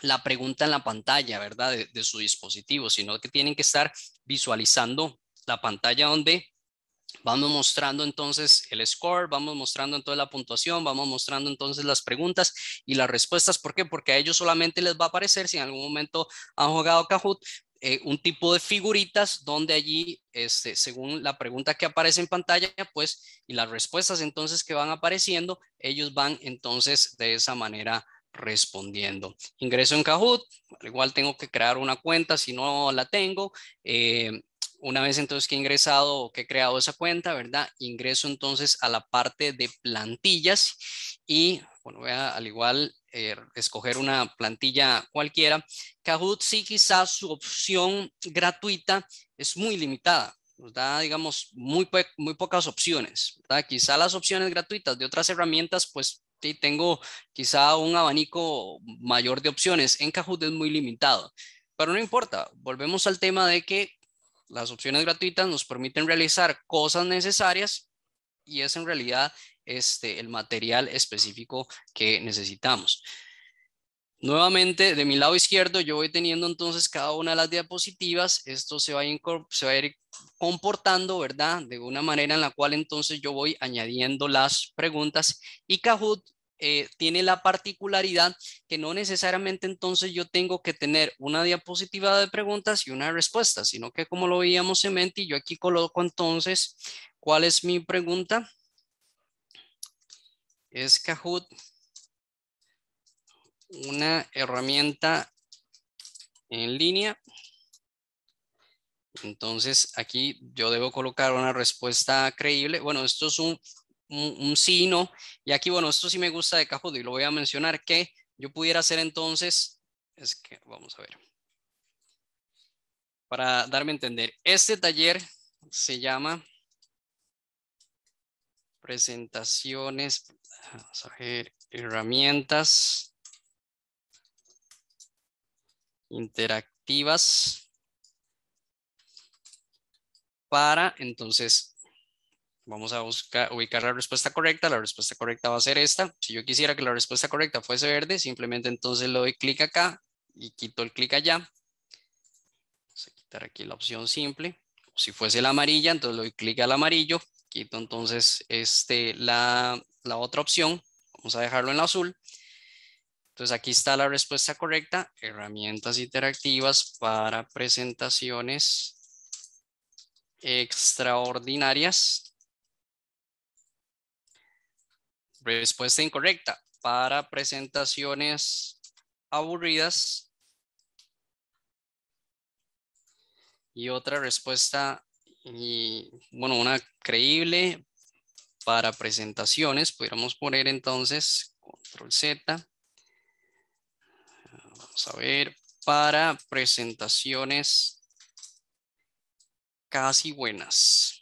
la pregunta en la pantalla, ¿verdad? de, su dispositivo, sino que tienen que estar visualizando la pantalla donde Vamos mostrando entonces el score, vamos mostrando entonces la puntuación, vamos mostrando entonces las preguntas y las respuestas. ¿Por qué? Porque a ellos solamente les va a aparecer, si en algún momento han jugado Kahoot, eh, un tipo de figuritas donde allí, este, según la pregunta que aparece en pantalla, pues, y las respuestas entonces que van apareciendo, ellos van entonces de esa manera respondiendo. Ingreso en Kahoot, igual tengo que crear una cuenta si no la tengo. Eh, una vez entonces que he ingresado o que he creado esa cuenta, ¿verdad? Ingreso entonces a la parte de plantillas y, bueno, voy a al igual eh, escoger una plantilla cualquiera. Kahoot sí quizás su opción gratuita es muy limitada, nos da, digamos, muy, muy pocas opciones, ¿verdad? Quizá las opciones gratuitas de otras herramientas, pues sí, tengo quizá un abanico mayor de opciones. En Kahoot es muy limitado, pero no importa, volvemos al tema de que las opciones gratuitas nos permiten realizar cosas necesarias y es en realidad este, el material específico que necesitamos. Nuevamente, de mi lado izquierdo, yo voy teniendo entonces cada una de las diapositivas. Esto se va, a se ir comportando, ¿verdad? De una manera en la cual entonces yo voy añadiendo las preguntas y Kahoot eh, tiene la particularidad que no necesariamente entonces yo tengo que tener una diapositiva de preguntas y una respuesta, sino que como lo veíamos en mente, yo aquí coloco entonces, ¿cuál es mi pregunta? Es Kahoot una herramienta en línea. Entonces aquí yo debo colocar una respuesta creíble. Bueno, esto es un un, sí y no. Y aquí, bueno, esto sí me gusta de Cajudo y lo voy a mencionar que yo pudiera hacer entonces, es que vamos a ver, para darme a entender, este taller se llama presentaciones, herramientas interactivas para entonces Vamos a buscar, ubicar la respuesta correcta. La respuesta correcta va a ser esta. Si yo quisiera que la respuesta correcta fuese verde, simplemente entonces le doy clic acá y quito el clic allá. Vamos a quitar aquí la opción simple. Si fuese la amarilla, entonces le doy clic al amarillo. Quito entonces este, la, la otra opción. Vamos a dejarlo en azul. Entonces aquí está la respuesta correcta, herramientas interactivas para presentaciones extraordinarias. Respuesta incorrecta. Para presentaciones aburridas. Y otra respuesta, y, bueno, una creíble para presentaciones. Pudiéramos poner entonces control Z. Vamos a ver, para presentaciones casi buenas.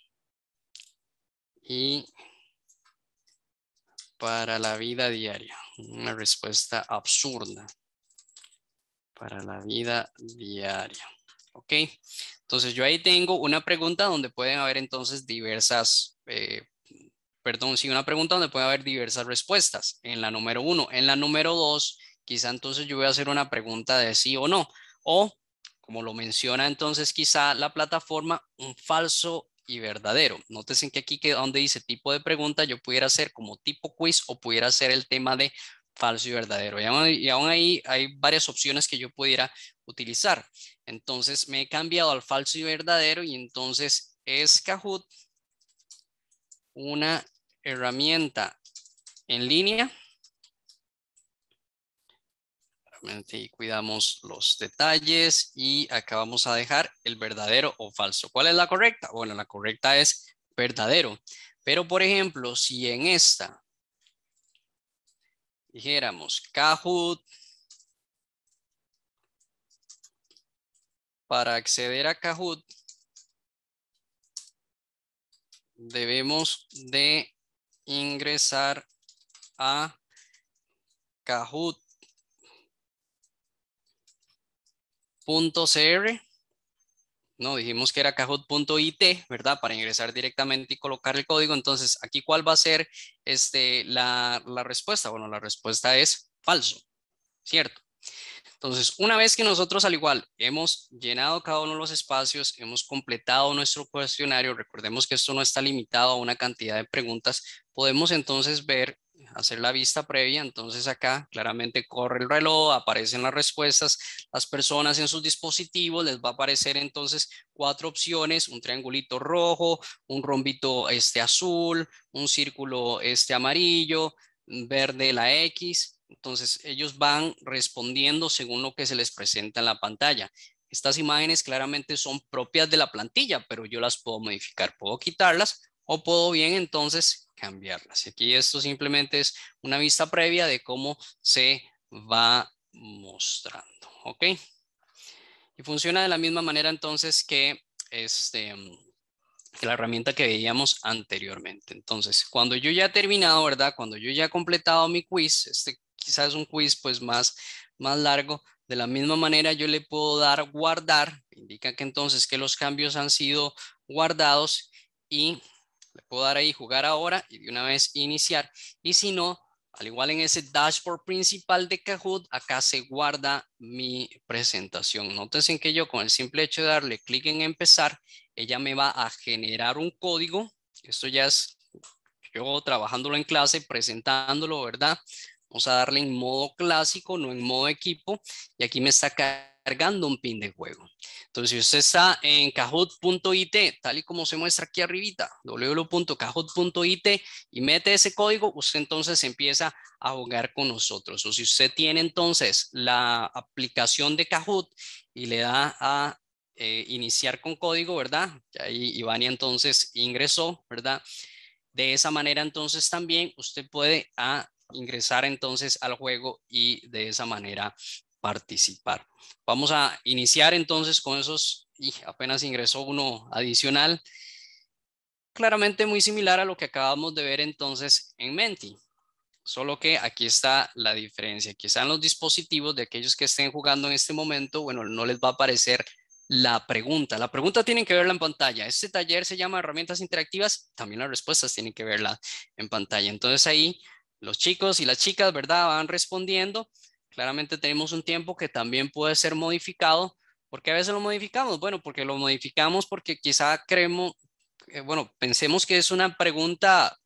Y para la vida diaria. Una respuesta absurda para la vida diaria. ¿Ok? Entonces yo ahí tengo una pregunta donde pueden haber entonces diversas, eh, perdón, sí, una pregunta donde puede haber diversas respuestas en la número uno. En la número dos, quizá entonces yo voy a hacer una pregunta de sí o no. O, como lo menciona entonces quizá la plataforma, un falso y verdadero. noten que aquí que donde dice tipo de pregunta, yo pudiera hacer como tipo quiz o pudiera hacer el tema de falso y verdadero. Y aún, y aún ahí hay varias opciones que yo pudiera utilizar. Entonces me he cambiado al falso y verdadero y entonces es Kahoot una herramienta en línea y cuidamos los detalles y acá vamos a dejar el verdadero o falso. ¿Cuál es la correcta? Bueno, la correcta es verdadero. Pero, por ejemplo, si en esta dijéramos Kahoot, para acceder a Kahoot, debemos de ingresar a Kahoot .cr. No, dijimos que era Kahoot.it, ¿verdad? Para ingresar directamente y colocar el código. Entonces, aquí, ¿cuál va a ser este, la, la respuesta? Bueno, la respuesta es falso, ¿cierto? Entonces, una vez que nosotros al igual hemos llenado cada uno de los espacios, hemos completado nuestro cuestionario, recordemos que esto no está limitado a una cantidad de preguntas, podemos entonces ver hacer la vista previa, entonces acá claramente corre el reloj, aparecen las respuestas, las personas en sus dispositivos, les va a aparecer entonces cuatro opciones, un triangulito rojo, un rombito este azul, un círculo este amarillo, mm, verde la X, entonces ellos van respondiendo según lo que se les presenta en la pantalla. Estas imágenes claramente son propias de la plantilla, pero yo las puedo modificar, puedo quitarlas o puedo bien entonces cambiarlas. Y aquí esto simplemente es una vista previa de cómo se va mostrando, ¿ok? Y funciona de la misma manera entonces que, este, la herramienta que veíamos anteriormente. Entonces, cuando yo ya he terminado, ¿verdad? Cuando yo ya he completado mi quiz, este quizás es un quiz pues más, más largo, de la misma manera yo le puedo dar guardar, indica que entonces que los cambios han sido guardados y le puedo dar ahí jugar ahora y de una vez iniciar. Y si no, al igual en ese dashboard principal de Kahoot, acá se guarda mi presentación. Noten que yo con el simple hecho de darle clic en empezar, ella me va a generar un código. Esto ya es yo trabajándolo en clase, presentándolo, ¿verdad? Vamos a darle en modo clásico, no en modo equipo. Y aquí me está cargando un pin de juego. Entonces, si usted está en kahoot.it, tal y como se muestra aquí arribita, www.kahoot.it y mete ese código, usted entonces empieza a jugar con nosotros. O si usted tiene entonces la aplicación de Kahoot y le da a eh, iniciar con código, ¿verdad? Ahí Ivania entonces ingresó, ¿verdad? De esa manera entonces también usted puede a ah, ingresar entonces al juego y de esa manera participar. Vamos a iniciar entonces con esos, y apenas ingresó uno adicional, claramente muy similar a lo que acabamos de ver entonces en Menti, solo que aquí está la diferencia, aquí están los dispositivos de aquellos que estén jugando en este momento, bueno, no les va a aparecer la pregunta. La pregunta tienen que verla en pantalla. Este taller se llama herramientas interactivas, también las respuestas tienen que verla en pantalla. Entonces ahí los chicos y las chicas, ¿verdad? Van respondiendo Claramente tenemos un tiempo que también puede ser modificado. ¿Por qué a veces lo modificamos? Bueno, porque lo modificamos porque quizá creemos, eh, bueno, pensemos que es una pregunta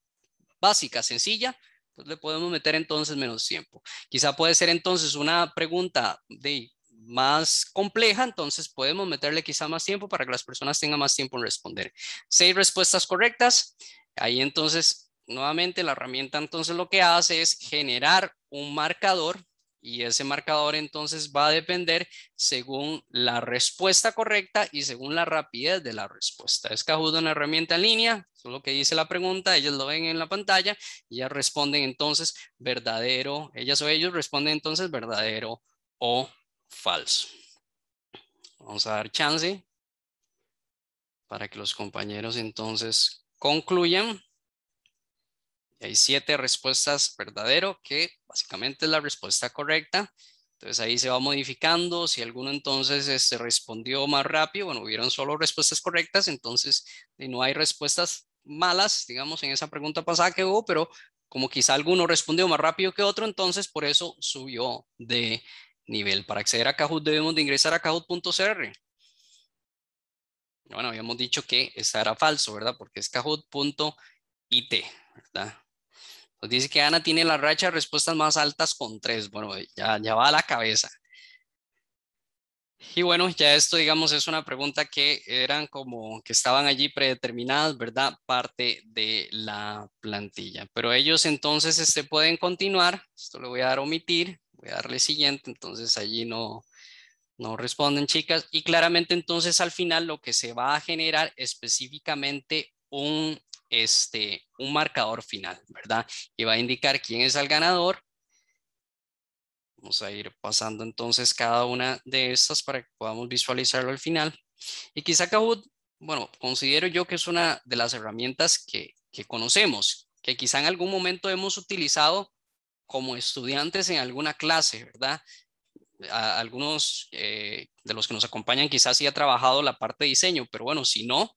básica, sencilla, pues le podemos meter entonces menos tiempo. Quizá puede ser entonces una pregunta de más compleja, entonces podemos meterle quizá más tiempo para que las personas tengan más tiempo en responder. Seis respuestas correctas. Ahí entonces, nuevamente, la herramienta entonces lo que hace es generar un marcador y ese marcador entonces va a depender según la respuesta correcta y según la rapidez de la respuesta. Es Kahoot una herramienta en línea, solo lo que dice la pregunta, ellos lo ven en la pantalla y ya responden entonces verdadero, ellas o ellos responden entonces verdadero o falso. Vamos a dar chance para que los compañeros entonces concluyan hay siete respuestas verdadero, que básicamente es la respuesta correcta. Entonces ahí se va modificando. Si alguno entonces este, respondió más rápido, bueno, hubieron solo respuestas correctas, entonces no hay respuestas malas, digamos, en esa pregunta pasada que hubo, pero como quizá alguno respondió más rápido que otro, entonces por eso subió de nivel. Para acceder a Kahoot debemos de ingresar a kahoot.cr. Bueno, habíamos dicho que esta era falso, ¿verdad? Porque es kahoot.it, ¿verdad? Nos dice que Ana tiene la racha de respuestas más altas con tres. Bueno, ya, va a la cabeza. Y bueno, ya esto, digamos, es una pregunta que eran como que estaban allí predeterminadas, ¿verdad? Parte de la plantilla. Pero ellos entonces este, pueden continuar. Esto lo voy a dar omitir. Voy a darle siguiente. Entonces allí no, no responden, chicas. Y claramente entonces al final lo que se va a generar específicamente un este, un marcador final, ¿verdad? y va a indicar quién es el ganador. Vamos a ir pasando entonces cada una de estas para que podamos visualizarlo al final. Y quizá Kahoot, bueno, considero yo que es una de las herramientas que, que conocemos, que quizá en algún momento hemos utilizado como estudiantes en alguna clase, ¿verdad? algunos eh, de los que nos acompañan quizás sí ha trabajado la parte de diseño, pero bueno, si no,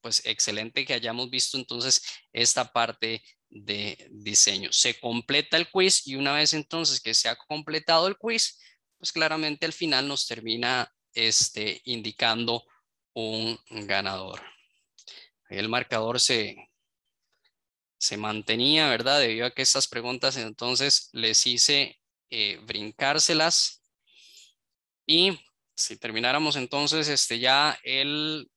pues excelente que hayamos visto entonces esta parte de diseño. Se completa el quiz y una vez entonces que se ha completado el quiz, pues claramente al final nos termina este, indicando un ganador. El marcador se, mantenía, ¿verdad? Debido a que estas preguntas entonces les hice eh, brincárselas. Y si termináramos entonces este, ya el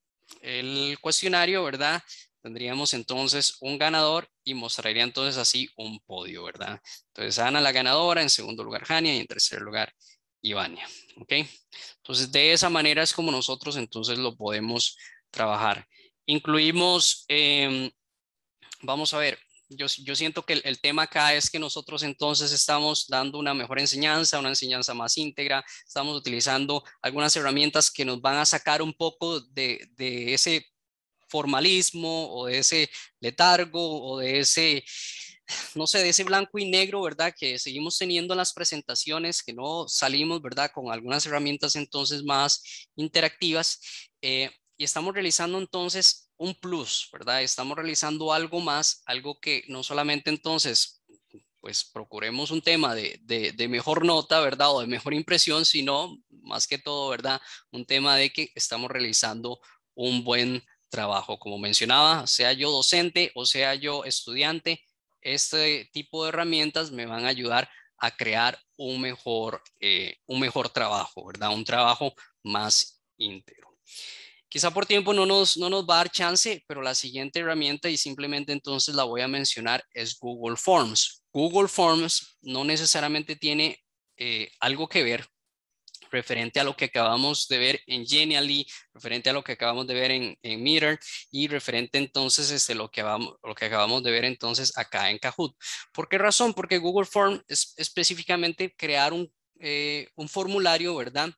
el cuestionario, ¿verdad? Tendríamos entonces un ganador y mostraría entonces así un podio, ¿verdad? Entonces Ana la ganadora, en segundo lugar Jania y en tercer lugar Ivania, ¿ok? Entonces de esa manera es como nosotros entonces lo podemos trabajar. Incluimos, em, vamos a ver, yo, siento que el, tema acá es que nosotros entonces estamos dando una mejor enseñanza, una enseñanza más íntegra, estamos utilizando algunas herramientas que nos van a sacar un poco de, ese formalismo o de ese letargo o de ese, no sé, de ese blanco y negro, ¿verdad? Que seguimos teniendo las presentaciones, que no salimos, ¿verdad? Con algunas herramientas entonces más interactivas. Eh, y estamos realizando entonces un plus, ¿verdad? Estamos realizando algo más, algo que no solamente entonces, pues procuremos un tema de, mejor nota, ¿verdad? O de mejor impresión, sino más que todo, ¿verdad? Un tema de que estamos realizando un buen trabajo. Como mencionaba, sea yo docente o sea yo estudiante, este tipo de herramientas me van a ayudar a crear un mejor, eh, un mejor trabajo, ¿verdad? Un trabajo más íntegro. Quizá por tiempo no nos, no nos va a dar chance, pero la siguiente herramienta y simplemente entonces la voy a mencionar es Google Forms. Google Forms no necesariamente tiene eh, algo que ver referente a lo que acabamos de ver en Genially, referente a lo que acabamos de ver en, en Mirror y referente entonces este, lo, que acabamos de ver entonces acá en Kahoot. ¿Por qué razón? Porque Google Form es específicamente crear un, eh, un formulario, ¿verdad?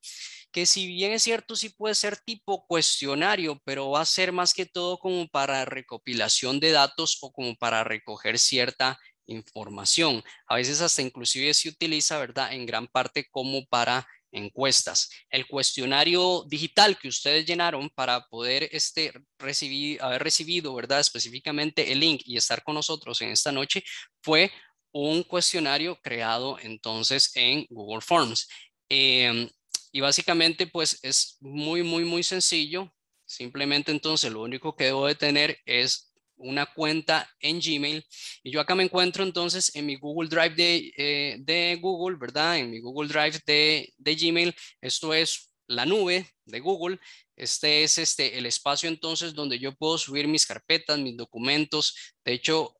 que si bien es cierto, sí puede ser tipo cuestionario, pero va a ser más que todo como para recopilación de datos o como para recoger cierta información. A veces hasta inclusive se utiliza, ¿verdad? En gran parte como para encuestas. El cuestionario digital que ustedes llenaron para poder este, recibir, haber recibido, ¿verdad? Específicamente el link y estar con nosotros en esta noche fue un cuestionario creado entonces en Google Forms. Eh, y básicamente pues es muy, muy, muy sencillo. Simplemente entonces lo único que debo de tener es una cuenta en Gmail. Y yo acá me encuentro entonces en mi Google Drive de, eh, Google, ¿verdad? En mi Google Drive de, de, Gmail. Esto es la nube de Google. Este es este, el espacio entonces donde yo puedo subir mis carpetas, mis documentos. De hecho,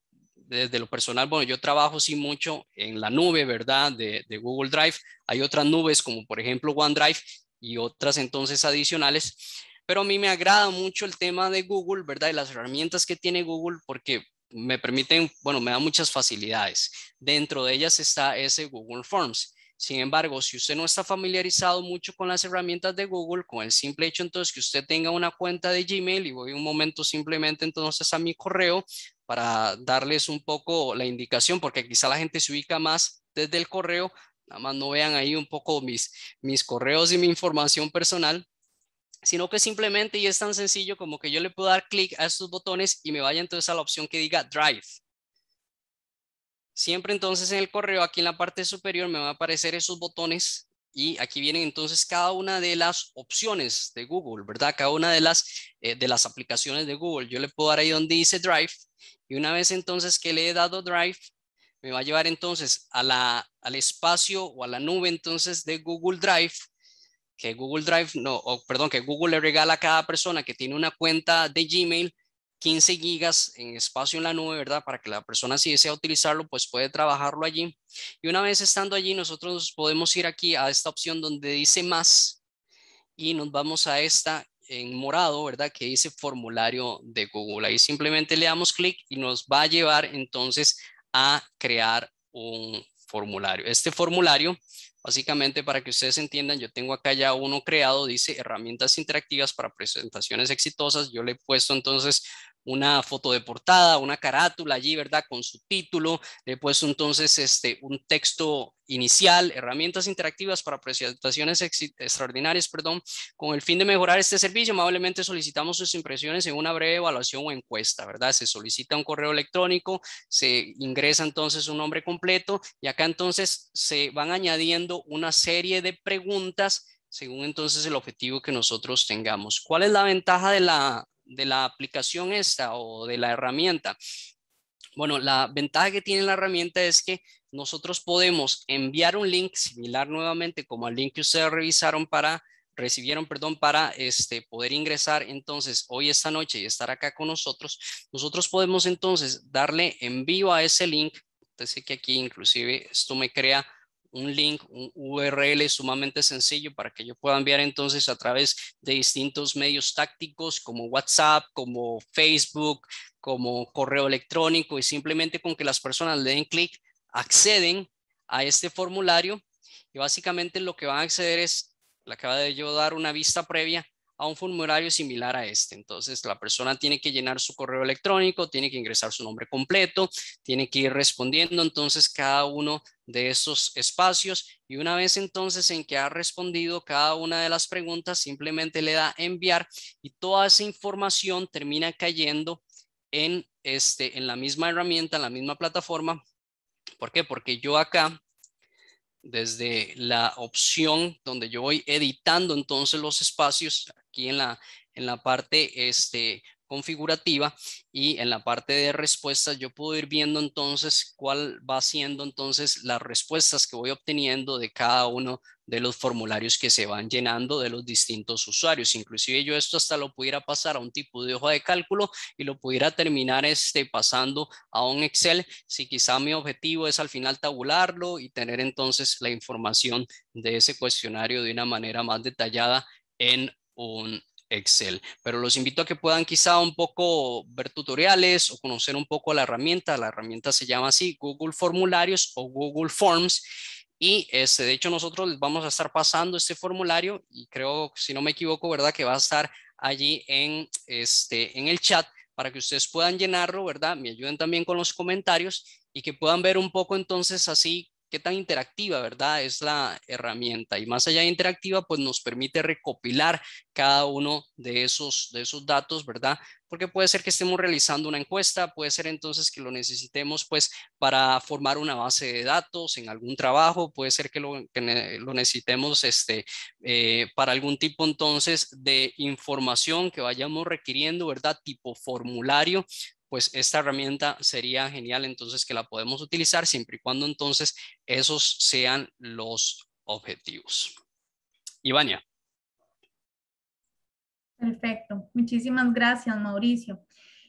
desde lo personal, bueno, yo trabajo sí mucho en la nube, ¿verdad? De, Google Drive. Hay otras nubes como por ejemplo OneDrive y otras entonces adicionales. Pero a mí me agrada mucho el tema de Google, ¿verdad? Y las herramientas que tiene Google porque me permiten, bueno, me da muchas facilidades. Dentro de ellas está ese Google Forms. Sin embargo, si usted no está familiarizado mucho con las herramientas de Google, con el simple hecho entonces que usted tenga una cuenta de Gmail y voy un momento simplemente entonces a mi correo, para darles un poco la indicación, porque quizá la gente se ubica más desde el correo, nada más no vean ahí un poco mis, mis correos y mi información personal, sino que simplemente, y es tan sencillo como que yo le puedo dar clic a estos botones y me vaya entonces a la opción que diga Drive. Siempre entonces en el correo, aquí en la parte superior me van a aparecer esos botones y aquí vienen entonces cada una de las opciones de Google, ¿verdad? Cada una de las, eh, de las aplicaciones de Google. Yo le puedo dar ahí donde dice Drive y una vez entonces que le he dado Drive, me va a llevar entonces al espacio o a la nube entonces de Google Drive, que Google Drive, no, o, perdón, que Google le regala a cada persona que tiene una cuenta de Gmail 15 gigas en espacio en la nube, ¿verdad? Para que la persona si desea utilizarlo, pues puede trabajarlo allí. Y una vez estando allí, nosotros podemos ir aquí a esta opción donde dice más y nos vamos a esta en morado, ¿verdad? Que dice formulario de Google. Ahí simplemente le damos clic y nos va a llevar entonces a crear un formulario. Este formulario, básicamente para que ustedes entiendan, yo tengo acá ya uno creado, dice herramientas interactivas para presentaciones exitosas. Yo le he puesto entonces una foto de portada, una carátula allí, ¿verdad? Con su título, después eh, pues, entonces este, un texto inicial, herramientas interactivas para presentaciones extraordinarias, perdón, con el fin de mejorar este servicio, amablemente solicitamos sus impresiones en una breve evaluación o encuesta, ¿verdad? Se solicita un correo electrónico, se ingresa entonces un nombre completo y acá entonces se van añadiendo una serie de preguntas según entonces el objetivo que nosotros tengamos. ¿Cuál es la ventaja de la, de la aplicación esta o de la herramienta? Bueno, la ventaja que tiene la herramienta es que nosotros podemos enviar un link similar nuevamente como al link que ustedes revisaron para recibieron, perdón, para este, poder ingresar entonces hoy esta noche y estar acá con nosotros, nosotros podemos entonces darle envío a ese link. sé que aquí inclusive esto me crea un link, un URL sumamente sencillo para que yo pueda enviar entonces a través de distintos medios tácticos como WhatsApp, como Facebook, como correo electrónico y simplemente con que las personas le den clic, acceden a este formulario y básicamente lo que van a acceder es, la acaba de yo dar una vista previa a un formulario similar a este. Entonces, la persona tiene que llenar su correo electrónico, tiene que ingresar su nombre completo, tiene que ir respondiendo entonces cada uno de esos espacios y una vez entonces en que ha respondido cada una de las preguntas, simplemente le da enviar y toda esa información termina cayendo en, este, en la misma herramienta, en la misma plataforma. ¿Por qué? Porque yo acá desde la opción donde yo voy editando entonces los espacios aquí en la, parte este, configurativa y en la parte de respuestas yo puedo ir viendo entonces cuál va siendo entonces las respuestas que voy obteniendo de cada uno de los formularios que se van llenando de los distintos usuarios. Inclusive yo esto hasta lo pudiera pasar a un tipo de hoja de cálculo y lo pudiera terminar este, pasando a un Excel si quizá mi objetivo es al final tabularlo y tener entonces la información de ese cuestionario de una manera más detallada en un Excel. Pero los invito a que puedan quizá un poco ver tutoriales o conocer un poco la herramienta. La herramienta se llama así Google Formularios o Google Forms y este, de hecho nosotros les vamos a estar pasando este formulario y creo, si no me equivoco, ¿verdad? Que va a estar allí en, este, en el chat para que ustedes puedan llenarlo, ¿verdad? Me ayuden también con los comentarios y que puedan ver un poco entonces así tan interactiva, ¿verdad? Es la herramienta. Y más allá de interactiva, pues nos permite recopilar cada uno de esos, de esos datos, ¿verdad? Porque puede ser que estemos realizando una encuesta, puede ser entonces que lo necesitemos pues para formar una base de datos en algún trabajo, puede ser que lo, necesitemos este, eh, para algún tipo entonces de información que vayamos requiriendo, ¿verdad? Tipo formulario pues esta herramienta sería genial entonces que la podemos utilizar siempre y cuando entonces esos sean los objetivos. Ivania. Perfecto. Muchísimas gracias, Mauricio.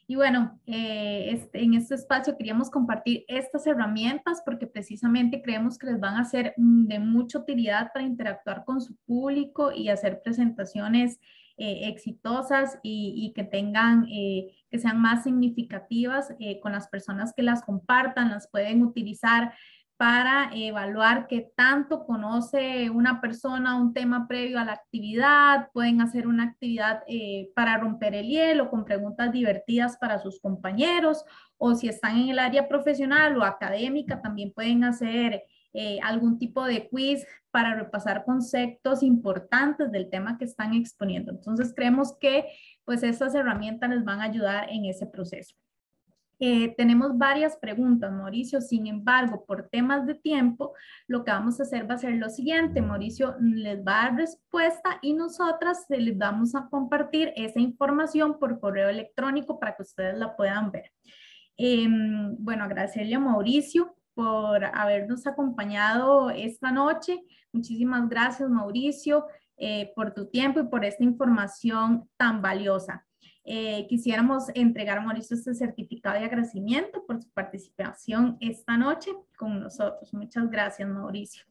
Y bueno, eh, este, en este espacio queríamos compartir estas herramientas porque precisamente creemos que les van a ser de mucha utilidad para interactuar con su público y hacer presentaciones eh, exitosas y, que tengan, eh, que sean más significativas eh, con las personas que las compartan, las pueden utilizar para evaluar qué tanto conoce una persona un tema previo a la actividad, pueden hacer una actividad para romper el hielo con preguntas divertidas para sus compañeros o si están en el área profesional o académica también pueden hacer eh, algún tipo de quiz para repasar conceptos importantes del tema que están exponiendo. Entonces creemos que pues estas herramientas les van a ayudar en ese proceso. Eh, tenemos varias preguntas, Mauricio. Sin embargo, por temas de tiempo, lo que vamos a hacer va a ser lo siguiente. Mauricio les va a dar respuesta y nosotras les vamos a compartir esa información por correo electrónico para que ustedes la puedan ver. Em, bueno, agradecerle a Mauricio por habernos acompañado esta noche. Muchísimas gracias, Mauricio, eh, por tu tiempo y por esta información tan valiosa. Eh, quisiéramos entregar a Mauricio este certificado de agradecimiento por su participación esta noche con nosotros. Muchas gracias, Mauricio.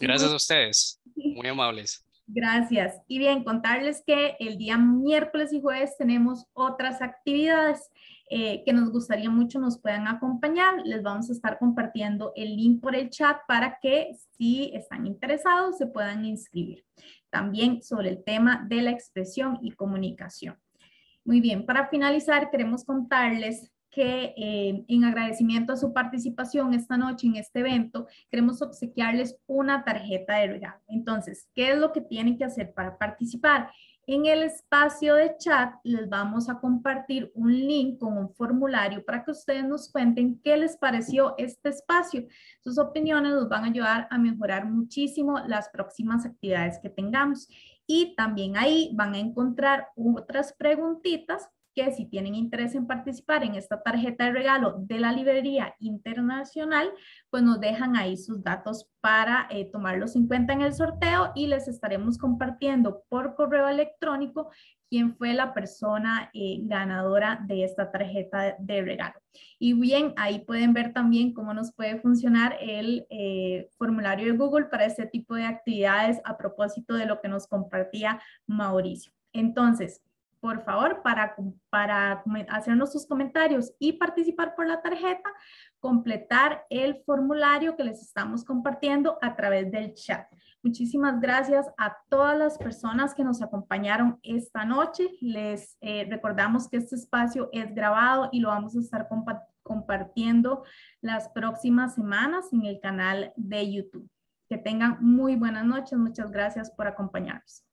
Gracias a ustedes. Muy amables. Gracias. Y bien, contarles que el día miércoles y jueves tenemos otras actividades eh, que nos gustaría mucho nos puedan acompañar. Les vamos a estar compartiendo el link por el chat para que si están interesados se puedan inscribir. También sobre el tema de la expresión y comunicación. Muy bien, para finalizar queremos contarles que eh, en agradecimiento a su participación esta noche en este evento, queremos obsequiarles una tarjeta de regalo. Entonces, ¿qué es lo que tienen que hacer para participar? En el espacio de chat les vamos a compartir un link con un formulario para que ustedes nos cuenten qué les pareció este espacio. Sus opiniones nos van a ayudar a mejorar muchísimo las próximas actividades que tengamos. Y también ahí van a encontrar otras preguntitas que si tienen interés en participar en esta tarjeta de regalo de la librería internacional, pues nos dejan ahí sus datos para eh, tomarlos en cuenta en el sorteo y les estaremos compartiendo por correo electrónico quién fue la persona eh, ganadora de esta tarjeta de regalo. Y bien, ahí pueden ver también cómo nos puede funcionar el eh, formulario de Google para este tipo de actividades a propósito de lo que nos compartía Mauricio. Entonces, por favor, para, para hacernos sus comentarios y participar por la tarjeta, completar el formulario que les estamos compartiendo a través del chat. Muchísimas gracias a todas las personas que nos acompañaron esta noche. Les eh, recordamos que este espacio es grabado y lo vamos a estar compartiendo las próximas semanas en el canal de YouTube. Que tengan muy buenas noches. Muchas gracias por acompañarnos.